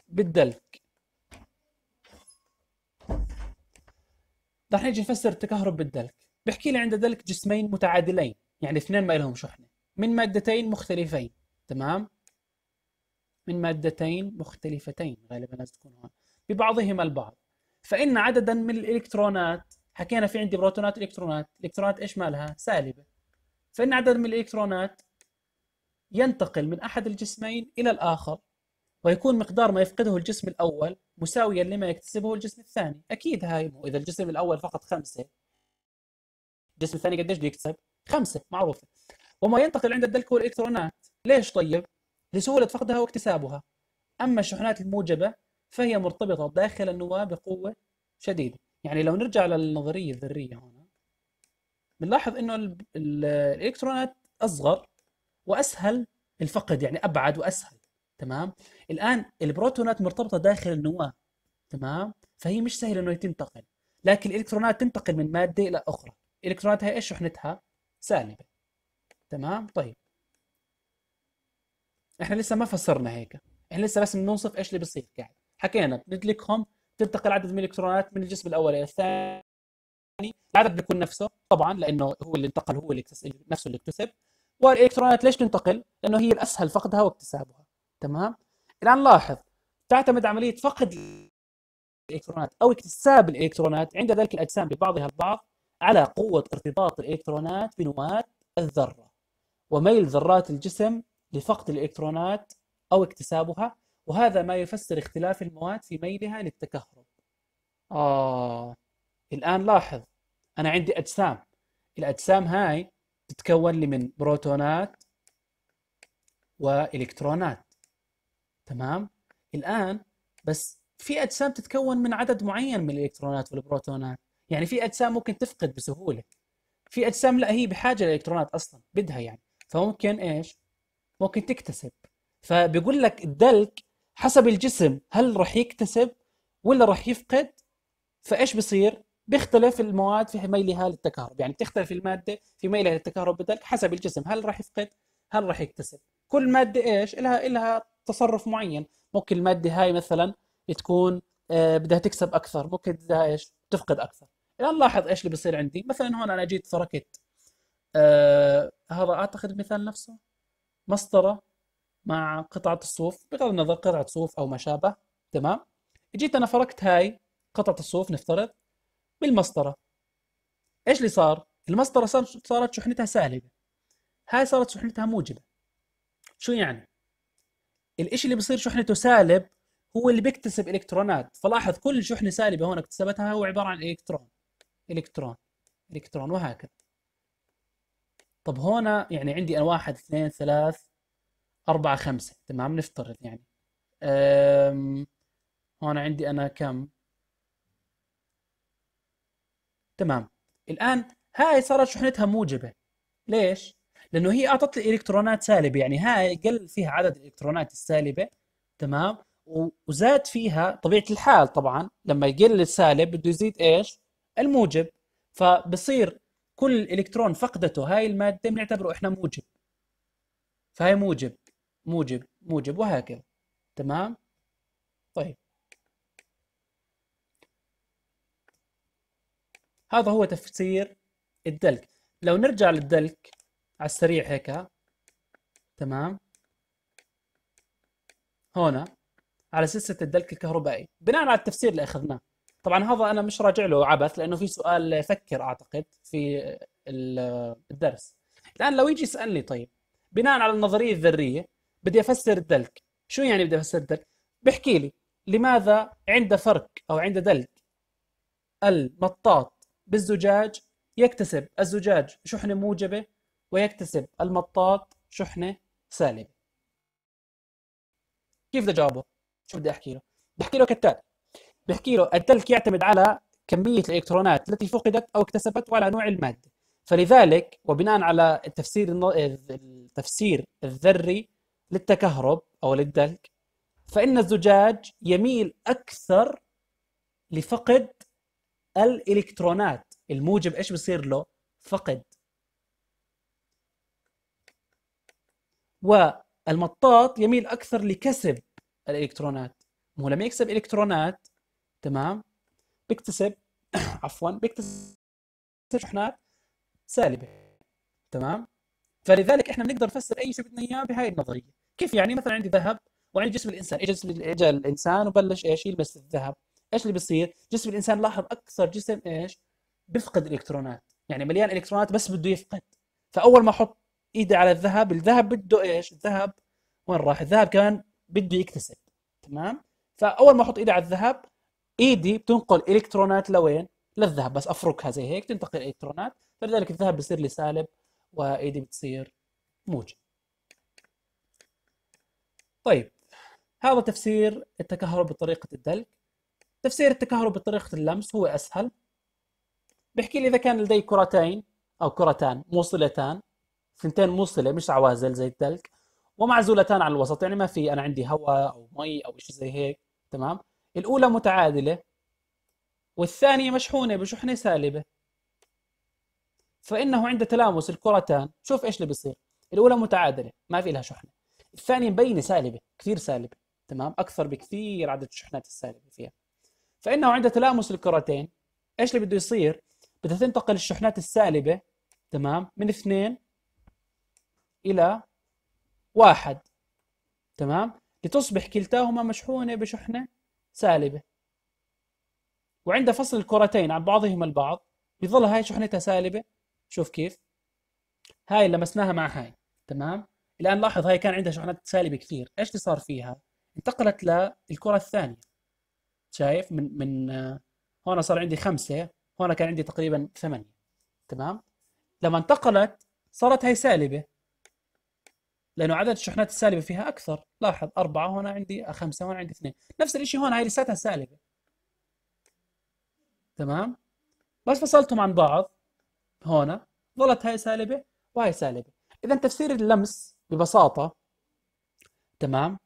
بالدلك رح نيجي نفسر التكهرب بالدلك بحكي لي عند دلك جسمين متعادلين يعني اثنين ما لهم شحنة من مادتين مختلفين تمام من مادتين مختلفتين غالبا لازم تكون هون ببعضهما البعض فإن عددا من الإلكترونات حكينا في عندي بروتونات إلكترونات الإلكترونات إيش مالها سالبة فإن عدد من الإلكترونات ينتقل من أحد الجسمين إلى الآخر ويكون مقدار ما يفقده الجسم الأول مساويا لما يكتسبه الجسم الثاني أكيد هاي إذا الجسم الأول فقط خمسة الجسم الثاني قديش بده يكتسب خمسة معروفة وما ينتقل عند الدلك هو ليش طيب لسهولة فقدها واكتسابها أما الشحنات الموجبة فهي مرتبطة داخل النواة بقوة شديدة يعني لو نرجع للنظرية الذرية هنا بنلاحظ أنه الإلكترونات أصغر وأسهل الفقد يعني أبعد وأسهل تمام الآن البروتونات مرتبطة داخل النواة تمام فهي مش سهلة أنه تنتقل لكن الإلكترونات تنتقل من مادة إلى أخرى الإلكترونات هي إيش شحنتها سالبة تمام طيب احنا لسه ما فسرنا هيك احنا لسه بس بنوصف ايش اللي بصير قاعد حكينا بندلكهم تنتقل عدد من الالكترونات من الجسم الاول الى الثاني العدد بيكون نفسه طبعا لانه هو اللي انتقل هو اللي نفسه اللي اكتسب والالكترونات ليش تنتقل؟ لانه هي الاسهل فقدها واكتسابها تمام؟ الان لاحظ تعتمد عمليه فقد الالكترونات او اكتساب الالكترونات عند ذلك الاجسام ببعضها البعض على قوه ارتباط الالكترونات بنواه الذره وميل ذرات الجسم لفقد الالكترونات او اكتسابها وهذا ما يفسر اختلاف المواد في ميلها للتكهرب آه الآن لاحظ أنا عندي أجسام الأجسام هاي تتكون لي من بروتونات وإلكترونات تمام الآن بس في أجسام تتكون من عدد معين من الإلكترونات والبروتونات يعني في أجسام ممكن تفقد بسهولة في أجسام لا هي بحاجة للإلكترونات أصلا بدها يعني فممكن إيش ممكن تكتسب فبيقول لك الدلك حسب الجسم هل راح يكتسب ولا راح يفقد فايش بصير بيختلف المواد في ميلها للتكهرب يعني بتختلف الماده في ميلها للتكهرب بالدلك حسب الجسم هل راح يفقد هل راح يكتسب كل ماده ايش لها لها تصرف معين ممكن الماده هاي مثلا تكون آه، بدها تكسب اكثر ممكن بدها ايش تفقد اكثر الان لاحظ ايش اللي بصير عندي مثلا هون انا جيت تركت آه هذا اعتقد مثال نفسه مسطره مع قطعه الصوف بغض النظر قطعه صوف او ما شابه تمام جيت انا فركت هاي قطعه الصوف نفترض بالمسطره ايش اللي صار المسطره صارت شحنتها سالبه هاي صارت شحنتها موجبه شو يعني الاشي اللي بصير شحنته سالب هو اللي بيكتسب الكترونات فلاحظ كل شحنه سالبه هون اكتسبتها هو عباره عن الكترون الكترون الكترون وهكذا طب هنا يعني عندي انا واحد اثنين ثلاث أربعة خمسة تمام نفترض يعني أم... هون عندي أنا كم تمام الآن هاي صارت شحنتها موجبة ليش؟ لأنه هي أعطت لي إلكترونات سالبة يعني هاي قل فيها عدد الإلكترونات السالبة تمام وزاد فيها طبيعة الحال طبعا لما يقل السالب بده يزيد إيش؟ الموجب فبصير كل الكترون فقدته هاي الماده بنعتبره احنا موجب فهي موجب موجب موجب وهكذا تمام طيب هذا هو تفسير الدلك لو نرجع للدلك على السريع هيك تمام هنا على سلسله الدلك الكهربائي بناء على التفسير اللي اخذناه طبعا هذا انا مش راجع له عبث لانه في سؤال فكر اعتقد في الدرس الان لو يجي يسالني طيب بناء على النظريه الذريه بدي افسر الدلك شو يعني بدي افسر الدلك بحكي لي لماذا عند فرق او عند دلك المطاط بالزجاج يكتسب الزجاج شحنه موجبه ويكتسب المطاط شحنه سالبه كيف بدي اجاوبه شو بدي احكي له بحكي له كالتالي بحكي له الدلك يعتمد على كمية الإلكترونات التي فقدت أو اكتسبت وعلى نوع المادة فلذلك وبناء على التفسير التفسير الذري للتكهرب أو للدلك فإن الزجاج يميل أكثر لفقد الإلكترونات الموجب إيش بصير له فقد والمطاط يميل أكثر لكسب الإلكترونات هو لما يكسب إلكترونات تمام بيكتسب عفوا بيكتسب شحنات سالبه تمام فلذلك احنا بنقدر نفسر اي شيء بدنا اياه بهاي النظريه كيف يعني مثلا عندي ذهب وعندي جسم الانسان اجى جسم اجى الانسان وبلش ايش يلمس الذهب ايش اللي بيصير جسم الانسان لاحظ اكثر جسم ايش بيفقد الكترونات يعني مليان الكترونات بس بده يفقد فاول ما احط ايدي على الذهب الذهب بده ايش الذهب وين راح الذهب كمان بده يكتسب تمام فاول ما احط ايدي على الذهب ايدي بتنقل الكترونات لوين؟ للذهب بس افركها زي هيك تنتقل الكترونات فلذلك الذهب بصير لي سالب وايدي بتصير موجب طيب هذا تفسير التكهرب بطريقه الدلك تفسير التكهرب بطريقه اللمس هو اسهل بحكي لي اذا كان لدي كرتين او كرتان موصلتان ثنتين موصله مش عوازل زي الدلك ومعزولتان عن الوسط يعني ما في انا عندي هواء او مي او شيء زي هيك تمام الأولى متعادلة والثانية مشحونة بشحنة سالبة فإنه عند تلامس الكرتان شوف إيش اللي بيصير الأولى متعادلة ما في لها شحنة الثانية مبينة سالبة كثير سالبة تمام أكثر بكثير عدد الشحنات السالبة فيها فإنه عند تلامس الكرتين إيش اللي بده يصير بدها تنتقل الشحنات السالبة تمام من اثنين إلى واحد تمام لتصبح كلتاهما مشحونة بشحنة سالبه وعند فصل الكرتين عن بعضهما البعض بيظل هاي شحنتها سالبه شوف كيف هاي لمسناها مع هاي تمام الان لاحظ هاي كان عندها شحنات سالبه كثير ايش اللي صار فيها انتقلت للكره الثانيه شايف من من هون آه، صار عندي خمسه هون كان عندي تقريبا ثمانيه تمام لما انتقلت صارت هاي سالبه لانه عدد الشحنات السالبه فيها اكثر لاحظ اربعه هنا عندي خمسه هنا عندي اثنين نفس الشيء هون هاي لساتها سالبه تمام بس فصلتهم عن بعض هنا ظلت هاي سالبه وهي سالبه اذا تفسير اللمس ببساطه تمام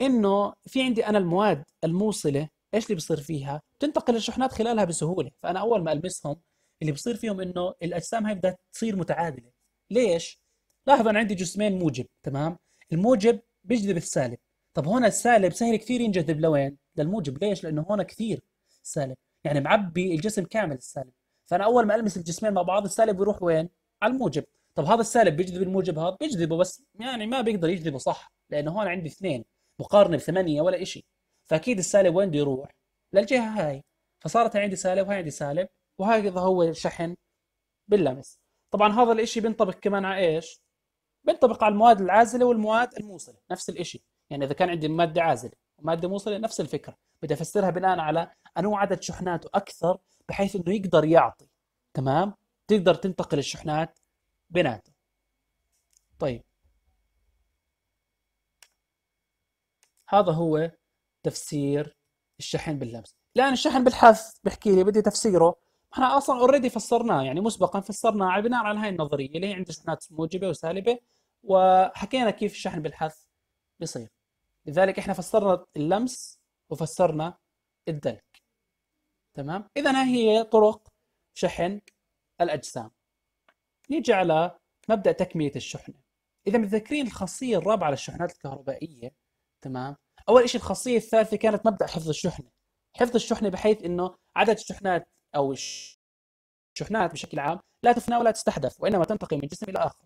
انه في عندي انا المواد الموصله ايش اللي بصير فيها بتنتقل الشحنات خلالها بسهوله فانا اول ما المسهم اللي بصير فيهم انه الاجسام هاي بدها تصير متعادله ليش لاحظ أنا عندي جسمين موجب تمام الموجب بيجذب السالب طب هون السالب سهل كثير ينجذب لوين للموجب ليش لأنه هون كثير سالب يعني معبي الجسم كامل السالب فأنا أول ما ألمس الجسمين مع بعض السالب بيروح وين على الموجب طب هذا السالب بيجذب الموجب هذا بيجذبه بس يعني ما بيقدر يجذبه صح لأنه هون عندي اثنين مقارنة بثمانية ولا شيء فأكيد السالب وين بده يروح للجهة هاي فصارت عندي سالب وهي عندي سالب وهكذا هو الشحن باللمس طبعا هذا الاشي بينطبق كمان على ايش بينطبق على المواد العازله والمواد الموصله نفس الشيء يعني اذا كان عندي ماده عازله وماده موصله نفس الفكره بدي افسرها بناء على انواع عدد شحناته اكثر بحيث انه يقدر يعطي تمام تقدر تنتقل الشحنات بيناته طيب هذا هو تفسير الشحن باللمس الان الشحن بالحث بحكي لي بدي تفسيره احنا اصلا اوريدي فسرناه يعني مسبقا فسرناه بناء على هاي النظريه اللي هي عند شحنات موجبه وسالبه وحكينا كيف الشحن بالحث بيصير لذلك احنا فسرنا اللمس وفسرنا الدلك تمام اذا هي طرق شحن الاجسام نيجي على مبدا تكميه الشحنه اذا متذكرين الخاصيه الرابعه للشحنات الكهربائيه تمام اول شيء الخاصيه الثالثه كانت مبدا حفظ الشحنه حفظ الشحنه بحيث انه عدد الشحنات او الشحنات بشكل عام لا تفنى ولا تستحدث وانما تنتقل من جسم الى اخر.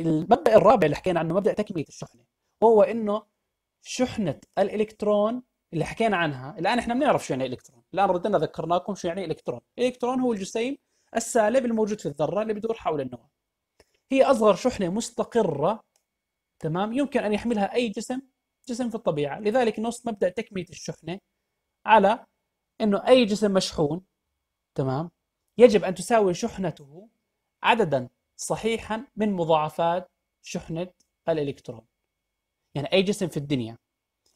المبدا الرابع اللي حكينا عنه مبدا تكميه الشحنه وهو انه شحنه الالكترون اللي حكينا عنها الان احنا بنعرف شو يعني الكترون الان ردنا ذكرناكم شو يعني الكترون الالكترون هو الجسيم السالب الموجود في الذره اللي بدور حول النواه هي اصغر شحنه مستقره تمام يمكن ان يحملها اي جسم جسم في الطبيعه لذلك نص مبدا تكميه الشحنه على انه اي جسم مشحون تمام يجب أن تساوي شحنته عددا صحيحا من مضاعفات شحنة الإلكترون يعني أي جسم في الدنيا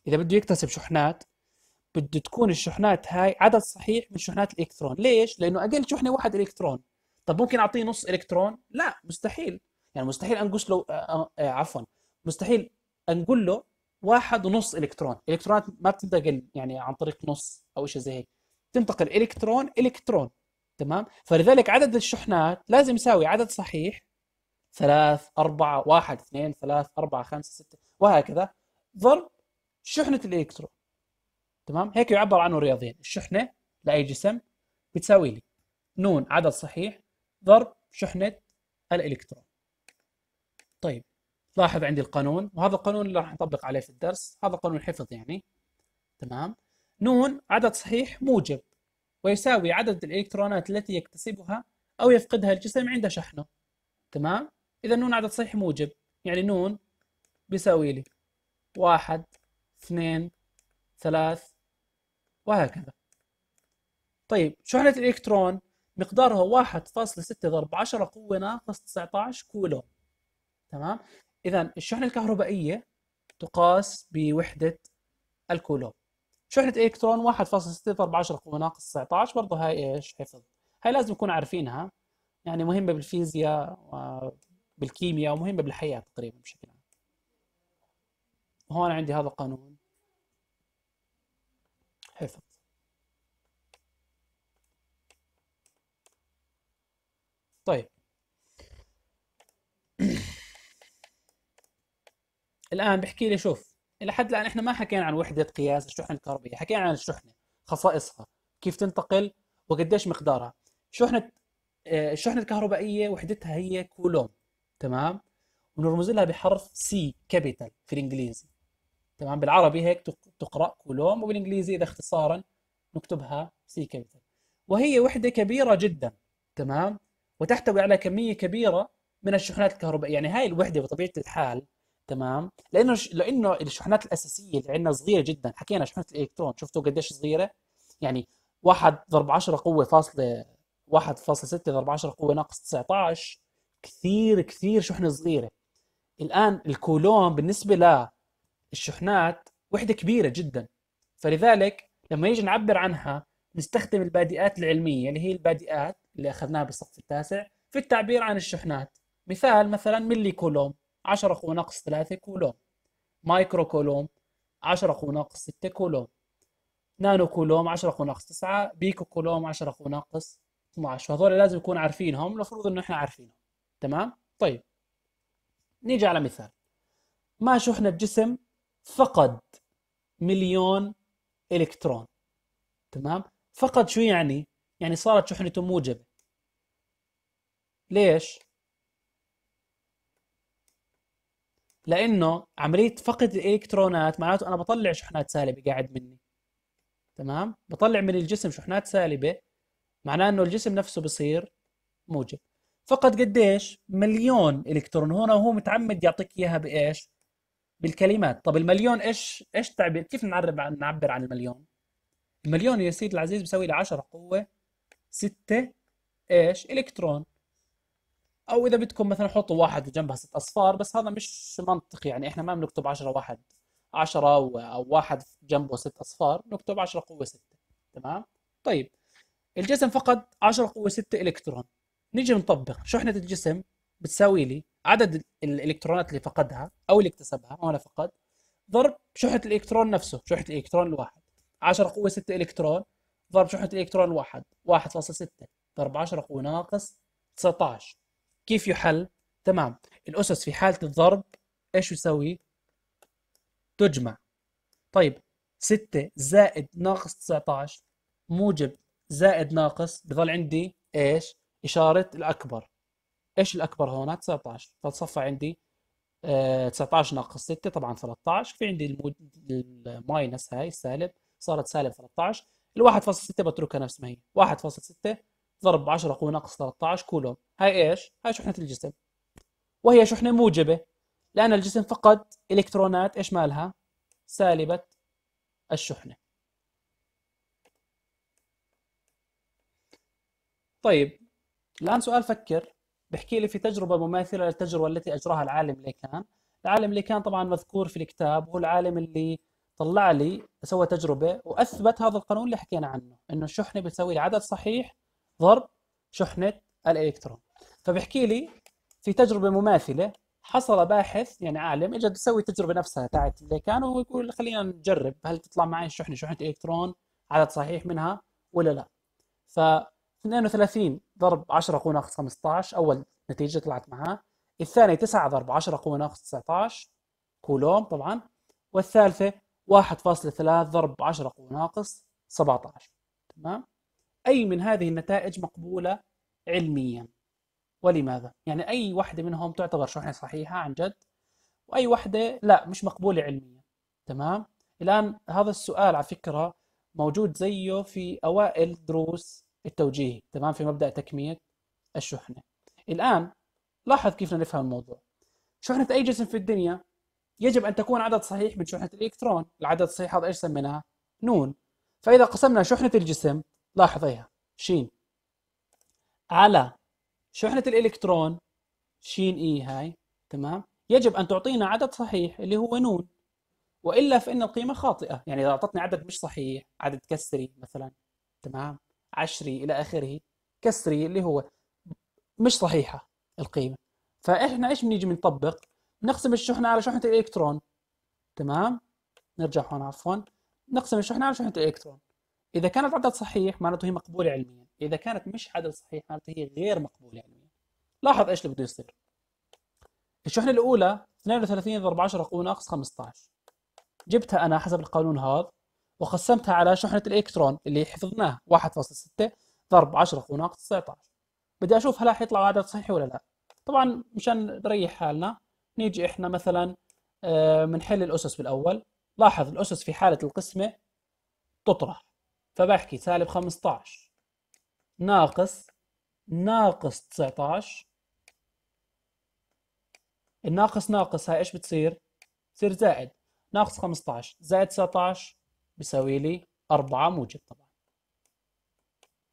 إذا بده يكتسب شحنات بده تكون الشحنات هاي عدد صحيح من شحنات الإلكترون ليش؟ لأنه أقل شحنة واحد إلكترون طب ممكن أعطيه نص إلكترون؟ لا مستحيل يعني مستحيل أنقص له آه، آه، آه، عفوا مستحيل أنقول له واحد ونص إلكترون الإلكترونات ما بتنتقل يعني عن طريق نص أو شيء زي هيك تنتقل الكترون الكترون تمام فلذلك عدد الشحنات لازم يساوي عدد صحيح ثلاث أربعة واحد اثنين ثلاث أربعة خمسة ستة وهكذا ضرب شحنة الإلكترون تمام هيك يعبر عنه الرياضيين الشحنة لأي جسم بتساوي لي نون عدد صحيح ضرب شحنة الإلكترون طيب لاحظ عندي القانون وهذا القانون اللي راح نطبق عليه في الدرس هذا قانون حفظ يعني تمام نون عدد صحيح موجب ويساوي عدد الإلكترونات التي يكتسبها أو يفقدها الجسم عند شحنه تمام؟ إذا نون عدد صحيح موجب يعني نون بيساوي لي واحد اثنين ثلاث وهكذا طيب شحنة الإلكترون مقدارها واحد ستة ضرب عشرة قوة ناقص عشر كولو تمام إذا الشحنة الكهربائية تقاس بوحدة الكولوم شحنة الكترون 1.64 قوة ناقص 19 برضه هاي ايش حفظ هاي لازم نكون عارفينها يعني مهمة بالفيزياء بالكيمياء ومهمة بالحياة تقريبا بشكل عام هون عندي هذا القانون حفظ طيب الآن بحكي لي شوف الى حد الان احنا ما حكينا عن وحده قياس الشحنه الكهربائيه حكينا عن الشحنه خصائصها كيف تنتقل وقديش مقدارها شحنه آه، الشحنه الكهربائيه وحدتها هي كولوم تمام ونرمز لها بحرف سي كابيتال في الانجليزي تمام بالعربي هيك تقرا كولوم وبالانجليزي اذا اختصارا نكتبها سي كابيتال وهي وحده كبيره جدا تمام وتحتوي على كميه كبيره من الشحنات الكهربائيه يعني هاي الوحده بطبيعه الحال تمام لانه لانه الشحنات الاساسيه اللي عندنا صغيره جدا حكينا شحنه الالكترون شفتوا قديش صغيره يعني 1 ضرب 10 قوه فاصله 1.6 ضرب 10 قوه ناقص 19 كثير كثير شحنه صغيره الان الكولوم بالنسبه للشحنات وحده كبيره جدا فلذلك لما يجي نعبر عنها نستخدم البادئات العلميه اللي هي البادئات اللي اخذناها بالصف التاسع في التعبير عن الشحنات مثال مثلا ملي كولوم 10 قوة ناقص 3 كولوم مايكرو كولوم 10 قوة ناقص 6 كولوم نانو كولوم 10 قوة ناقص 9 بيكو كولوم 10 قوة ناقص 12 وهذول لازم نكون عارفينهم المفروض انه احنا عارفينهم تمام طيب نيجي على مثال ما شحنة جسم فقد مليون الكترون تمام فقد شو يعني يعني صارت شحنته موجبة ليش لانه عمليه فقد الالكترونات معناته انا بطلع شحنات سالبه قاعد مني تمام بطلع من الجسم شحنات سالبه معناه انه الجسم نفسه بصير موجب فقد قديش مليون الكترون هنا وهو متعمد يعطيك اياها بايش بالكلمات طب المليون ايش ايش تعبير كيف نعرب عن نعبر عن المليون المليون يا سيدي العزيز بيساوي لي 10 قوه 6 ايش الكترون او اذا بدكم مثلا حطوا واحد وجنبها ست اصفار بس هذا مش منطقي يعني احنا ما بنكتب 10 واحد 10 او واحد جنبه ست اصفار نكتب 10 قوه 6 تمام طيب الجسم فقد 10 قوه 6 الكترون نيجي نطبق شحنه الجسم بتساوي لي عدد الالكترونات اللي فقدها او اللي اكتسبها هون فقد ضرب شحنه الالكترون نفسه شحنه الالكترون الواحد 10 قوه 6 الكترون ضرب شحنه الالكترون الواحد 1.6 ضرب 10 قوه ناقص 19 كيف يحل تمام الأسس في حالة الضرب إيش يسوي تجمع طيب 6 زائد ناقص 19 موجب زائد ناقص بظل عندي إيش إشارة الأكبر إيش الأكبر هون 19 فتصفى عندي آه 19 ناقص 6 طبعا 13 في عندي المو... الماينس هاي السالب صارت سالب 13 ال 1.6 بتركها نفس ما هي 1.6 ضرب 10 قوة ناقص 13 كولوم هاي ايش؟ هاي شحنة الجسم وهي شحنة موجبة لأن الجسم فقد إلكترونات ايش مالها؟ سالبة الشحنة طيب الآن سؤال فكر بحكي لي في تجربة مماثلة للتجربة التي أجراها العالم ليكان العالم ليكان طبعا مذكور في الكتاب هو العالم اللي طلع لي سوى تجربة وأثبت هذا القانون اللي حكينا عنه إنه الشحنة بتساوي العدد صحيح ضرب شحنة الإلكترون فبيحكي لي في تجربه مماثله حصل باحث يعني عالم اجى يسوي التجربه نفسها تاعت اللي كانوا ويقول خلينا نجرب هل تطلع معي شحنه شحنه الكترون عدد صحيح منها ولا لا ف 32 ضرب 10 قوه ناقص 15 اول نتيجه طلعت معاه الثانيه 9 ضرب 10 قوه ناقص 19 كولوم طبعا والثالثه 1.3 ضرب 10 قوه ناقص 17 تمام اي من هذه النتائج مقبوله علميا ولماذا يعني أي واحدة منهم تعتبر شحنة صحيحة عن جد وأي واحدة لا مش مقبولة علميا تمام الآن هذا السؤال على فكرة موجود زيه في أوائل دروس التوجيه تمام في مبدأ تكمية الشحنة الآن لاحظ كيف نفهم الموضوع شحنة أي جسم في الدنيا يجب أن تكون عدد صحيح من شحنة الإلكترون العدد الصحيح هذا إيش سميناها؟ نون فإذا قسمنا شحنة الجسم لاحظيها شين على شحنة الإلكترون شين إي هاي تمام يجب أن تعطينا عدد صحيح اللي هو نون وإلا فإن القيمة خاطئة يعني إذا أعطتني عدد مش صحيح عدد كسري مثلا تمام عشري إلى آخره كسري اللي هو مش صحيحة القيمة فإحنا إيش بنيجي بنطبق نقسم الشحنة على شحنة الإلكترون تمام نرجع هون عفوا نقسم الشحنة على شحنة الإلكترون إذا كانت عدد صحيح معناته هي مقبولة علميا اذا كانت مش عدد صحيح معناته هي غير مقبوله علميا لاحظ ايش اللي بده يصير الشحنه الاولى 32 ضرب 10 قوه ناقص 15 جبتها انا حسب القانون هذا وقسمتها على شحنه الالكترون اللي حفظناها 1.6 ضرب 10 قوه ناقص 19 بدي اشوف هل راح يطلع عدد صحيح ولا لا طبعا مشان نريح حالنا نيجي احنا مثلا بنحل آه، الاسس بالاول لاحظ الاسس في حاله القسمه تطرح فبحكي سالب 15 ناقص ناقص 19 الناقص ناقص هاي ايش بتصير؟ بتصير زائد ناقص 15 زائد 19 بيساوي لي 4 موجب طبعا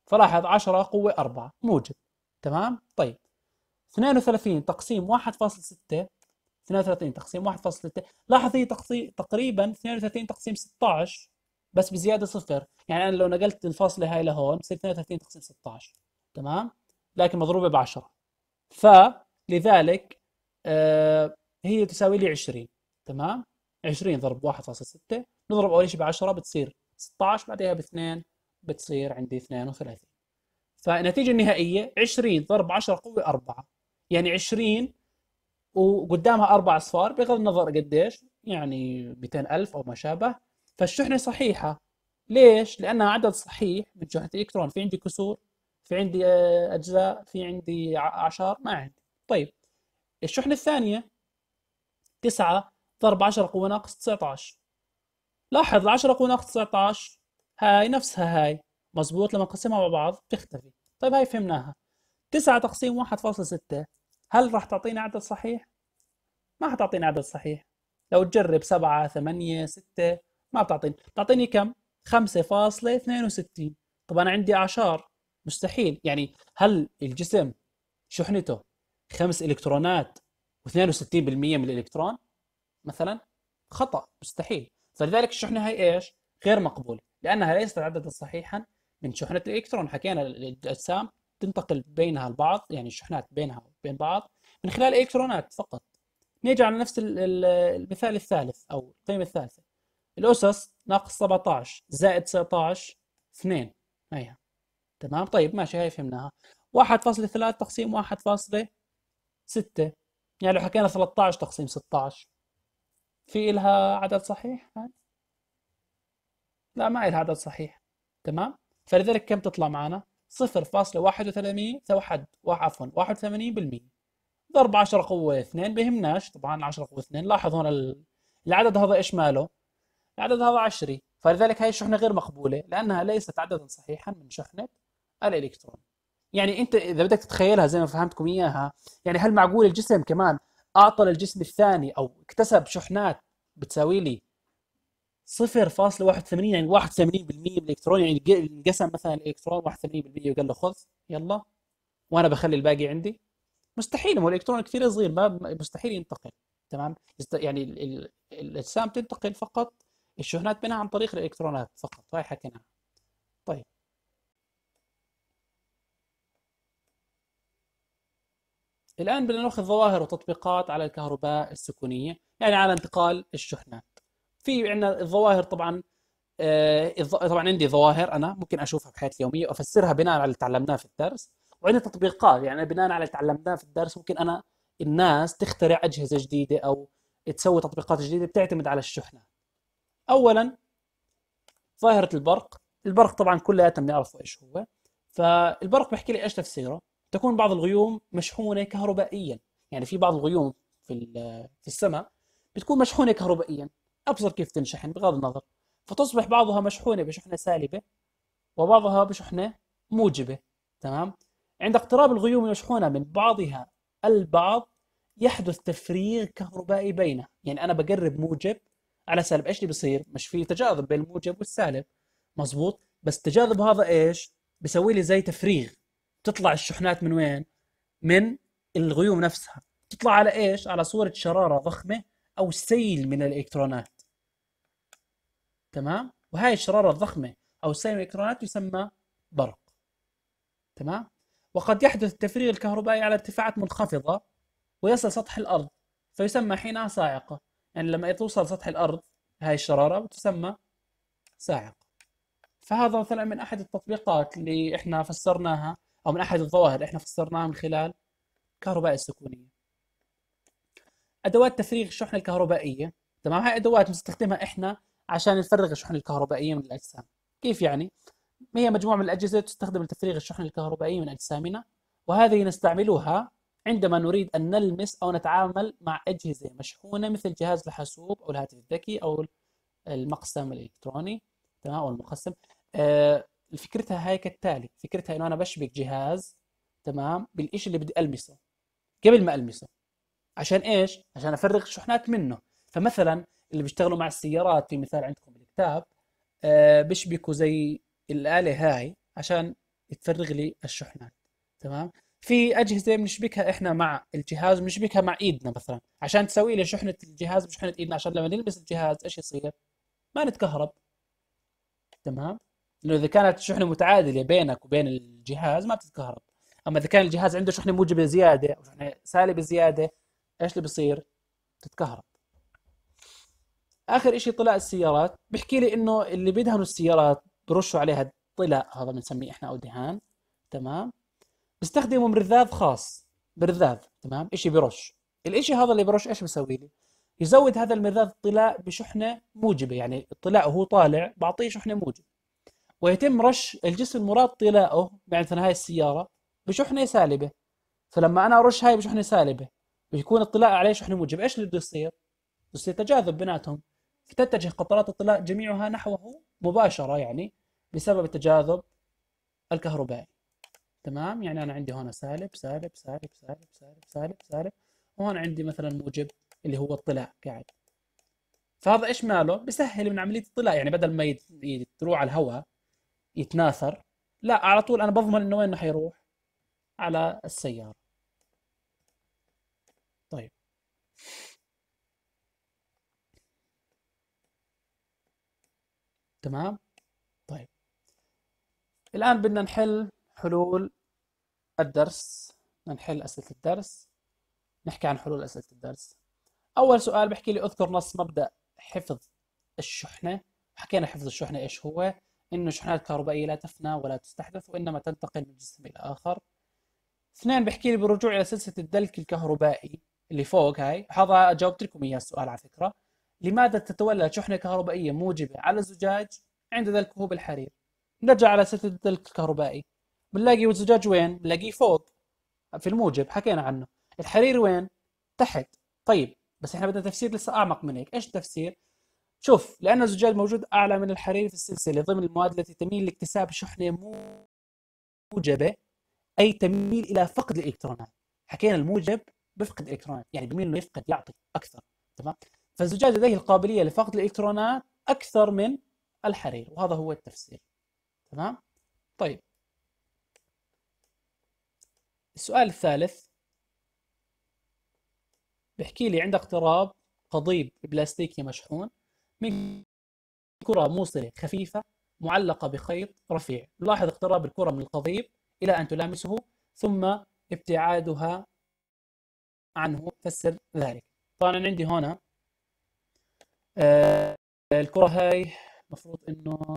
فلاحظ 10 قوة 4 موجب تمام؟ طيب 32 تقسيم 1.6 32 تقسيم 1.6 لاحظ هي تقريبا 32 تقسيم 16 بس بزياده صفر يعني انا لو نقلت الفاصله هاي لهون بصير 32 تقسيم 16 تمام لكن مضروبه ب 10 فلذلك آه هي تساوي لي 20 تمام 20 ضرب 1.6 نضرب اول شيء ب 10 بتصير 16 بعدها باثنين بتصير عندي 32 فالنتيجه النهائيه 20 ضرب 10 قوه 4 يعني 20 وقدامها اربع اصفار بغض النظر قديش يعني 200000 او ما شابه فالشحنه صحيحه ليش؟ لانها عدد صحيح من شحنه الالكترون في عندي كسور في عندي آه، اجزاء في عندي اعشار ما عندي طيب الشحنه الثانيه 9 ضرب 10 قوة ناقص 19 لاحظ 10 قوة ناقص 19 هاي نفسها هاي مزبوط لما نقسمها مع بعض تختفي طيب هاي فهمناها 9 تقسيم 1.6 هل راح تعطيني عدد صحيح؟ ما حتعطينا عدد صحيح لو تجرب 7 8 6 ما بتعطيني بتعطيني كم 5.62 طب انا عندي اعشار مستحيل يعني هل الجسم شحنته 5 الكترونات و62% من الالكترون مثلا خطا مستحيل فلذلك الشحنه هي ايش غير مقبوله لانها ليست عددا صحيحا من شحنه الالكترون حكينا الاجسام تنتقل بينها البعض يعني الشحنات بينها وبين بعض من خلال الكترونات فقط نيجي على نفس المثال الثالث او القيمه الثالثه الأسس ناقص 17 زائد 19 2 هيا تمام طيب ماشي هاي فهمناها 1.3 تقسيم 1.6 يعني لو حكينا 13 تقسيم 16 في إلها عدد صحيح هاي؟ لا ما إلها عدد صحيح تمام فلذلك كم تطلع معنا 0.81 توحد عفوا 81% ضرب 10 قوة 2 بهمناش طبعا 10 قوة 2 لاحظ هون العدد هذا ايش ماله العدد هذا عشري فلذلك هاي الشحنة غير مقبولة لأنها ليست عددا صحيحا من شحنة الإلكترون يعني أنت إذا بدك تتخيلها زي ما فهمتكم إياها يعني هل معقول الجسم كمان أعطى للجسم الثاني أو اكتسب شحنات بتساوي لي 0.81 يعني 81% من الإلكترون يعني انقسم مثلا الإلكترون 81% وقال له خذ يلا وأنا بخلي الباقي عندي مستحيل هو الإلكترون كثير صغير ما مستحيل ينتقل تمام يعني الأجسام تنتقل فقط الشحنات منها عن طريق الإلكترونات فقط هاي حكيناها طيب الآن بدنا نأخذ ظواهر وتطبيقات على الكهرباء السكونية يعني على انتقال الشحنات في عندنا الظواهر طبعا آه، طبعا عندي ظواهر أنا ممكن أشوفها بحياتي اليومية وأفسرها بناء على اللي تعلمناه في الدرس وعندي تطبيقات يعني بناء على اللي تعلمناه في الدرس ممكن أنا الناس تخترع أجهزة جديدة أو تسوي تطبيقات جديدة بتعتمد على الشحنات اولا ظاهره البرق البرق طبعا كلياتنا بنعرفه ايش هو فالبرق بحكي لي ايش تفسيره تكون بعض الغيوم مشحونه كهربائيا يعني في بعض الغيوم في في السماء بتكون مشحونه كهربائيا ابصر كيف تنشحن بغض النظر فتصبح بعضها مشحونه بشحنه سالبه وبعضها بشحنه موجبه تمام عند اقتراب الغيوم المشحونه من بعضها البعض يحدث تفريغ كهربائي بينه يعني انا بقرب موجب على سالب ايش اللي بيصير؟ مش في تجاذب بين الموجب والسالب مزبوط بس التجاذب هذا ايش؟ بيسوي لي زي تفريغ تطلع الشحنات من وين؟ من الغيوم نفسها تطلع على ايش؟ على صورة شرارة ضخمة او سيل من الالكترونات تمام؟ وهاي الشرارة الضخمة او سيل من الالكترونات يسمى برق تمام؟ وقد يحدث التفريغ الكهربائي على ارتفاعات منخفضة ويصل سطح الأرض فيسمى حينها صاعقة يعني لما توصل سطح الأرض هاي الشرارة بتسمى ساعق فهذا مثلا من أحد التطبيقات اللي إحنا فسرناها أو من أحد الظواهر اللي إحنا فسرناها من خلال الكهرباء السكونية أدوات تفريغ الشحنة الكهربائية تمام هاي أدوات بنستخدمها إحنا عشان نفرغ الشحنة الكهربائية من الأجسام كيف يعني؟ هي مجموعة من الأجهزة تستخدم لتفريغ الشحنة الكهربائية من أجسامنا وهذه نستعملها عندما نريد أن نلمس أو نتعامل مع أجهزة مشحونة مثل جهاز الحاسوب أو الهاتف الذكي أو المقسم الإلكتروني تمام أو المقسم آه فكرتها هاي كالتالي فكرتها إنه أنا بشبك جهاز تمام بالإشي اللي بدي ألمسه قبل ما ألمسه عشان إيش؟ عشان أفرغ الشحنات منه فمثلا اللي بيشتغلوا مع السيارات في مثال عندكم بالكتاب آه بشبكوا زي الآلة هاي عشان تفرغ لي الشحنات تمام في اجهزه بنشبكها احنا مع الجهاز بنشبكها مع ايدنا مثلا عشان تسوي لي شحنه الجهاز بشحنه ايدنا عشان لما نلمس الجهاز ايش يصير؟ ما نتكهرب تمام؟ لانه اذا كانت شحنه متعادله بينك وبين الجهاز ما بتتكهرب اما اذا كان الجهاز عنده شحنه موجبه زياده او شحنه سالبه زياده ايش اللي بصير؟ بتتكهرب اخر شيء طلاء السيارات بحكي لي انه اللي بيدهنوا السيارات برشوا عليها طلاء هذا بنسميه احنا او دهان تمام بستخدمه مرذاذ خاص مرذاذ تمام اشي برش الاشي هذا اللي برش ايش بسوي لي يزود هذا المرذاذ الطلاء بشحنه موجبه يعني الطلاء وهو طالع بعطيه شحنه موجبه ويتم رش الجسم المراد طلاءه يعني مثلا هاي السياره بشحنه سالبه فلما انا ارش هاي بشحنه سالبه بيكون الطلاء عليه شحنه موجبه ايش اللي بده يصير؟ بده يصير تجاذب بيناتهم فتتجه قطرات الطلاء جميعها نحوه مباشره يعني بسبب التجاذب الكهربائي تمام يعني انا عندي هنا سالب سالب سالب سالب سالب سالب سالب وهون عندي مثلا موجب اللي هو الطلاء قاعد فهذا ايش ماله بسهل من عمليه الطلاء يعني بدل ما تروح على الهواء يتناثر لا على طول انا بضمن انه وين حيروح على السياره طيب تمام طيب الان بدنا نحل حلول الدرس نحل أسئلة الدرس نحكي عن حلول أسئلة الدرس أول سؤال بحكي لي أذكر نص مبدأ حفظ الشحنة حكينا حفظ الشحنة إيش هو إنه الشحنات الكهربائية لا تفنى ولا تستحدث وإنما تنتقل من جسم إلى آخر اثنين بحكي لي بالرجوع إلى سلسلة الدلك الكهربائي اللي فوق هاي هذا جاوبت لكم إياه السؤال على فكرة لماذا تتولى شحنة كهربائية موجبة على الزجاج عند دلكه بالحرير نرجع على سلسلة الدلك الكهربائي بنلاقي الزجاج وين؟ بنلاقيه فوق في الموجب حكينا عنه الحرير وين؟ تحت طيب بس احنا بدنا تفسير لسه اعمق من هيك ايش التفسير؟ شوف لأن الزجاج موجود أعلى من الحرير في السلسلة ضمن المواد التي تميل لاكتساب شحنة موجبة أي تميل إلى فقد الإلكترونات حكينا الموجب بفقد الإلكترونات يعني بميل إنه يفقد يعطي أكثر تمام فالزجاج لديه القابلية لفقد الإلكترونات أكثر من الحرير وهذا هو التفسير تمام طيب السؤال الثالث بحكي لي عند اقتراب قضيب بلاستيكي مشحون من كرة موصلة خفيفة معلقة بخيط رفيع لاحظ اقتراب الكرة من القضيب إلى أن تلامسه ثم ابتعادها عنه فسر ذلك طبعا أنا عندي هنا آه، الكرة هاي المفروض إنه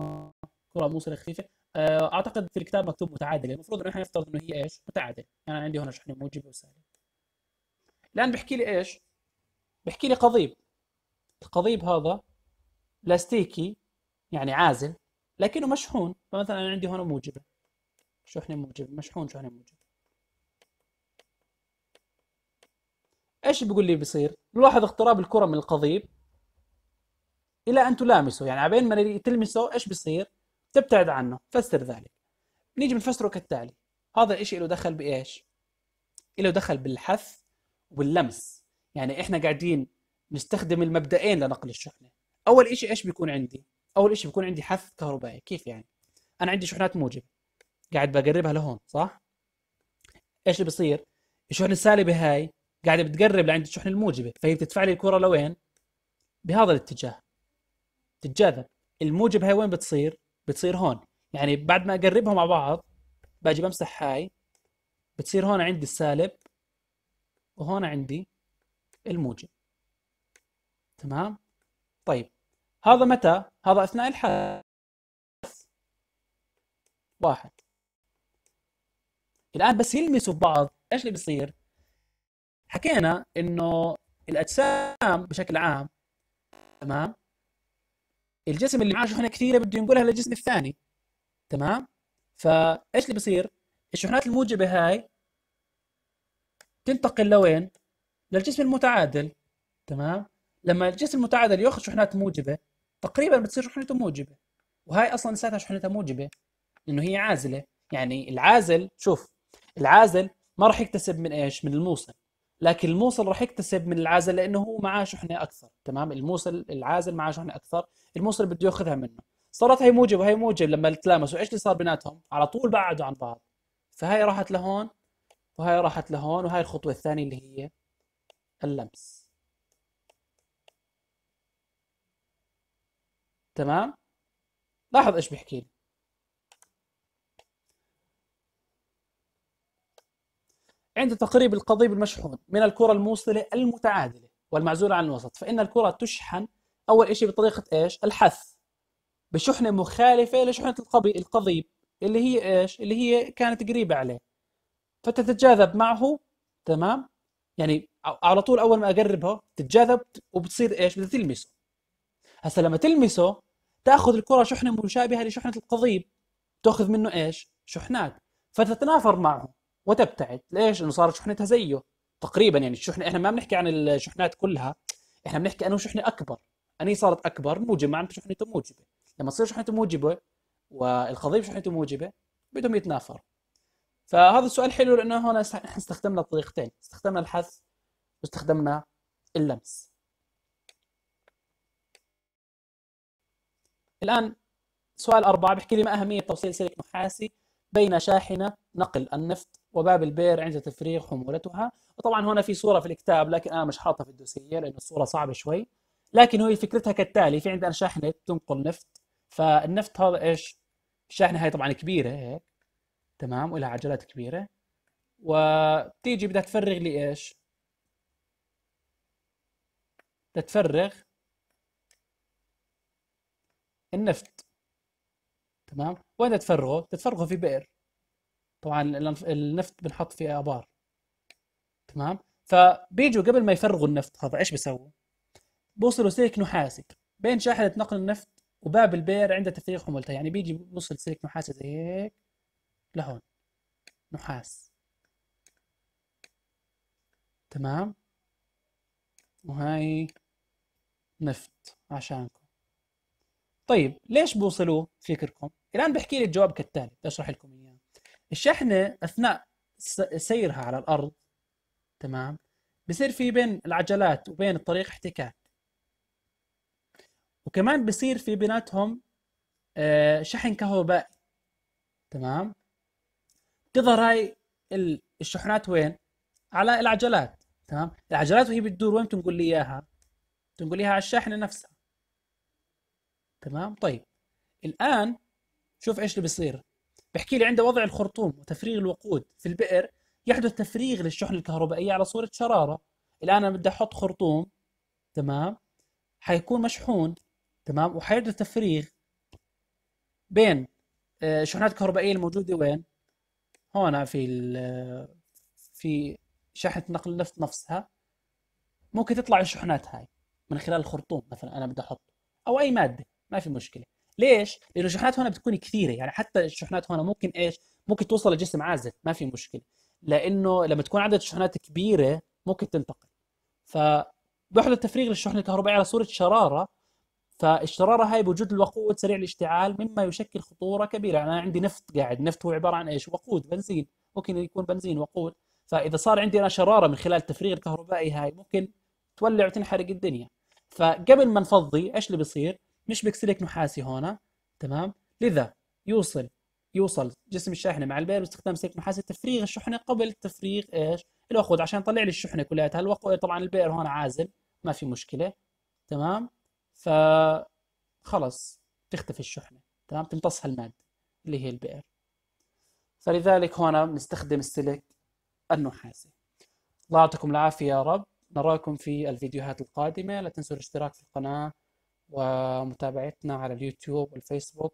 كرة موصلة خفيفة آه، اعتقد في الكتاب مكتوب متعادله يعني المفروض انه احنا نفترض انه هي ايش؟ متعادله انا يعني عندي هنا شحنه موجبه وسالبه الان بحكي لي ايش؟ بحكي لي قضيب القضيب هذا بلاستيكي يعني عازل لكنه مشحون فمثلا انا عندي هنا موجبه شحنه موجبه مشحون شحنه موجبه ايش بيقول لي بيصير؟ نلاحظ اقتراب الكره من القضيب الى ان تلامسه يعني عبين ما تلمسه ايش بيصير؟ تبتعد عنه فسر ذلك نيجي بنفسره كالتالي هذا الشيء له دخل بايش له دخل بالحث واللمس يعني احنا قاعدين نستخدم المبدئين لنقل الشحنه اول شيء ايش بيكون عندي اول شيء بيكون عندي حث كهربائي كيف يعني انا عندي شحنات موجب قاعد بقربها لهون صح ايش اللي بصير الشحنه السالبه هاي قاعده بتقرب لعند الشحنه الموجبه فهي بتدفع لي الكره لوين بهذا الاتجاه تتجاذب الموجب هاي وين بتصير بتصير هون يعني بعد ما اقربها مع بعض باجي بمسح هاي بتصير هون عندي السالب وهون عندي الموجب تمام طيب هذا متى هذا اثناء الحدث واحد الان بس يلمسوا بعض ايش اللي بيصير حكينا انه الاجسام بشكل عام تمام الجسم اللي معاه شحنه كثيره بده ينقلها للجسم الثاني تمام فايش اللي بصير الشحنات الموجبه هاي تنتقل لوين للجسم المتعادل تمام لما الجسم المتعادل ياخذ شحنات موجبه تقريبا بتصير شحنته موجبه وهاي اصلا لساتها شحنتها موجبه لانه هي عازله يعني العازل شوف العازل ما راح يكتسب من ايش من الموصل لكن الموصل راح يكتسب من العازل لانه هو معاه شحنه اكثر تمام الموصل العازل معاه شحنه اكثر الموصل بده ياخذها منه صارت هي موجب وهي موجب لما تلامسوا ايش اللي صار بيناتهم على طول بعدوا عن بعض فهي راحت لهون وهي راحت لهون وهي الخطوه الثانيه اللي هي اللمس تمام لاحظ ايش بحكي لي عند تقريب القضيب المشحون من الكرة الموصلة المتعادلة والمعزولة عن الوسط فإن الكرة تشحن أول شيء بطريقة إيش؟ الحث بشحنة مخالفة لشحنة القضيب القضيب اللي هي إيش؟ اللي هي كانت قريبة عليه فتتجاذب معه تمام؟ يعني على طول أول ما أقربها تتجاذب وبتصير إيش؟ بدها تلمسه هسا لما تلمسه تأخذ الكرة شحنة مشابهة لشحنة القضيب تأخذ منه إيش؟ شحنات فتتنافر معه وتبتعد ليش انه صارت شحنتها زيه تقريبا يعني الشحنه احنا ما بنحكي عن الشحنات كلها احنا بنحكي انه شحنه اكبر اني صارت اكبر موجبه معناته شحنته موجبه لما تصير شحنته موجبه والقضيه شحنته موجبه بدهم يتنافروا فهذا السؤال حلو لانه هنا احنا استخدمنا طريقتين استخدمنا الحث واستخدمنا اللمس الان سؤال أربعة بحكي لي ما أهمية توصيل سلك نحاسي بين شاحنة نقل النفط وباب البير عند تفريغ حمولتها وطبعا هنا في صوره في الكتاب لكن انا مش حاطها في الدوسيه لان الصوره صعبه شوي لكن هي فكرتها كالتالي في عندنا شاحنه تنقل نفط فالنفط هذا ايش الشاحنه هاي طبعا كبيره هيك تمام ولها عجلات كبيره وبتيجي بدها تفرغ لي ايش بدها تفرغ النفط تمام وين تفرغه تفرغه في بئر طبعا النفط بنحط في ابار تمام فبيجوا قبل ما يفرغوا النفط هذا ايش بيسووا؟ بوصلوا سلك نحاسي بين شاحنه نقل النفط وباب البير عند تفريغ حمولته يعني بيجي بوصل سلك نحاسي زي هيك لهون نحاس تمام وهاي نفط عشانكم طيب ليش بوصلوه فكركم الان بحكي لي الجواب كالتالي بشرح لكم اياه الشحنه اثناء سيرها على الارض تمام بصير في بين العجلات وبين الطريق احتكاك وكمان بصير في بيناتهم آه، شحن كهربائي تمام تظهر هاي الشحنات وين على العجلات تمام العجلات وهي بتدور وين تنقل لي اياها تنقل لي اياها على الشاحنه نفسها تمام طيب الان شوف ايش اللي بصير بحكي لي عند وضع الخرطوم وتفريغ الوقود في البئر يحدث تفريغ للشحن الكهربائيه على صوره شراره الان انا بدي احط خرطوم تمام حيكون مشحون تمام وحيحدث تفريغ بين الشحنات آه، الكهربائيه الموجوده وين هون في آه، في شاحنه نقل النفط نفسها ممكن تطلع الشحنات هاي من خلال الخرطوم مثلا انا بدي أحط او اي ماده ما في مشكله ليش؟ لانه الشحنات هون بتكون كثيره يعني حتى الشحنات هون ممكن ايش؟ ممكن توصل لجسم عازل ما في مشكله لانه لما تكون عدد الشحنات كبيره ممكن تنتقل ف بيحدث تفريغ للشحنه الكهربائيه على صوره شراره فالشراره هاي بوجود الوقود سريع الاشتعال مما يشكل خطوره كبيره يعني انا عندي نفط قاعد نفط هو عباره عن ايش وقود بنزين ممكن يكون بنزين وقود فاذا صار عندي انا شراره من خلال التفريغ الكهربائي هاي ممكن تولع وتنحرق الدنيا فقبل ما نفضي ايش اللي بيصير مش بيكسلك نحاسي هنا تمام لذا يوصل يوصل جسم الشاحنه مع البير باستخدام سلك نحاسي تفريغ الشحنه قبل تفريغ ايش الوقود عشان يطلع لي الشحنه كلها الوقود طبعا البير هون عازل ما في مشكله تمام ف خلص تختفي الشحنه تمام تمتصها الماده اللي هي البئر فلذلك هنا بنستخدم السلك النحاسي الله يعطيكم العافيه يا رب نراكم في الفيديوهات القادمه لا تنسوا الاشتراك في القناه ومتابعتنا على اليوتيوب والفيسبوك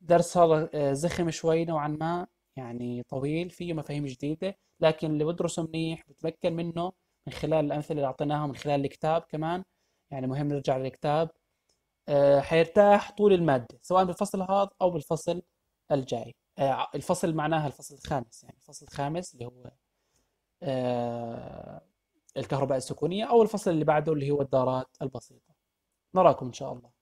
درس هذا آه، زخم شوي نوعا ما يعني طويل فيه مفاهيم جديدة لكن اللي بدرسه منيح بتمكن منه من خلال الأمثلة اللي أعطيناها من خلال الكتاب كمان يعني مهم نرجع للكتاب آه، حيرتاح طول المادة سواء بالفصل هذا أو بالفصل الجاي آه، الفصل معناها الفصل الخامس يعني الفصل الخامس اللي هو الكهرباء السكونية أو الفصل اللي بعده اللي هو الدارات البسيطة نراكم إن شاء الله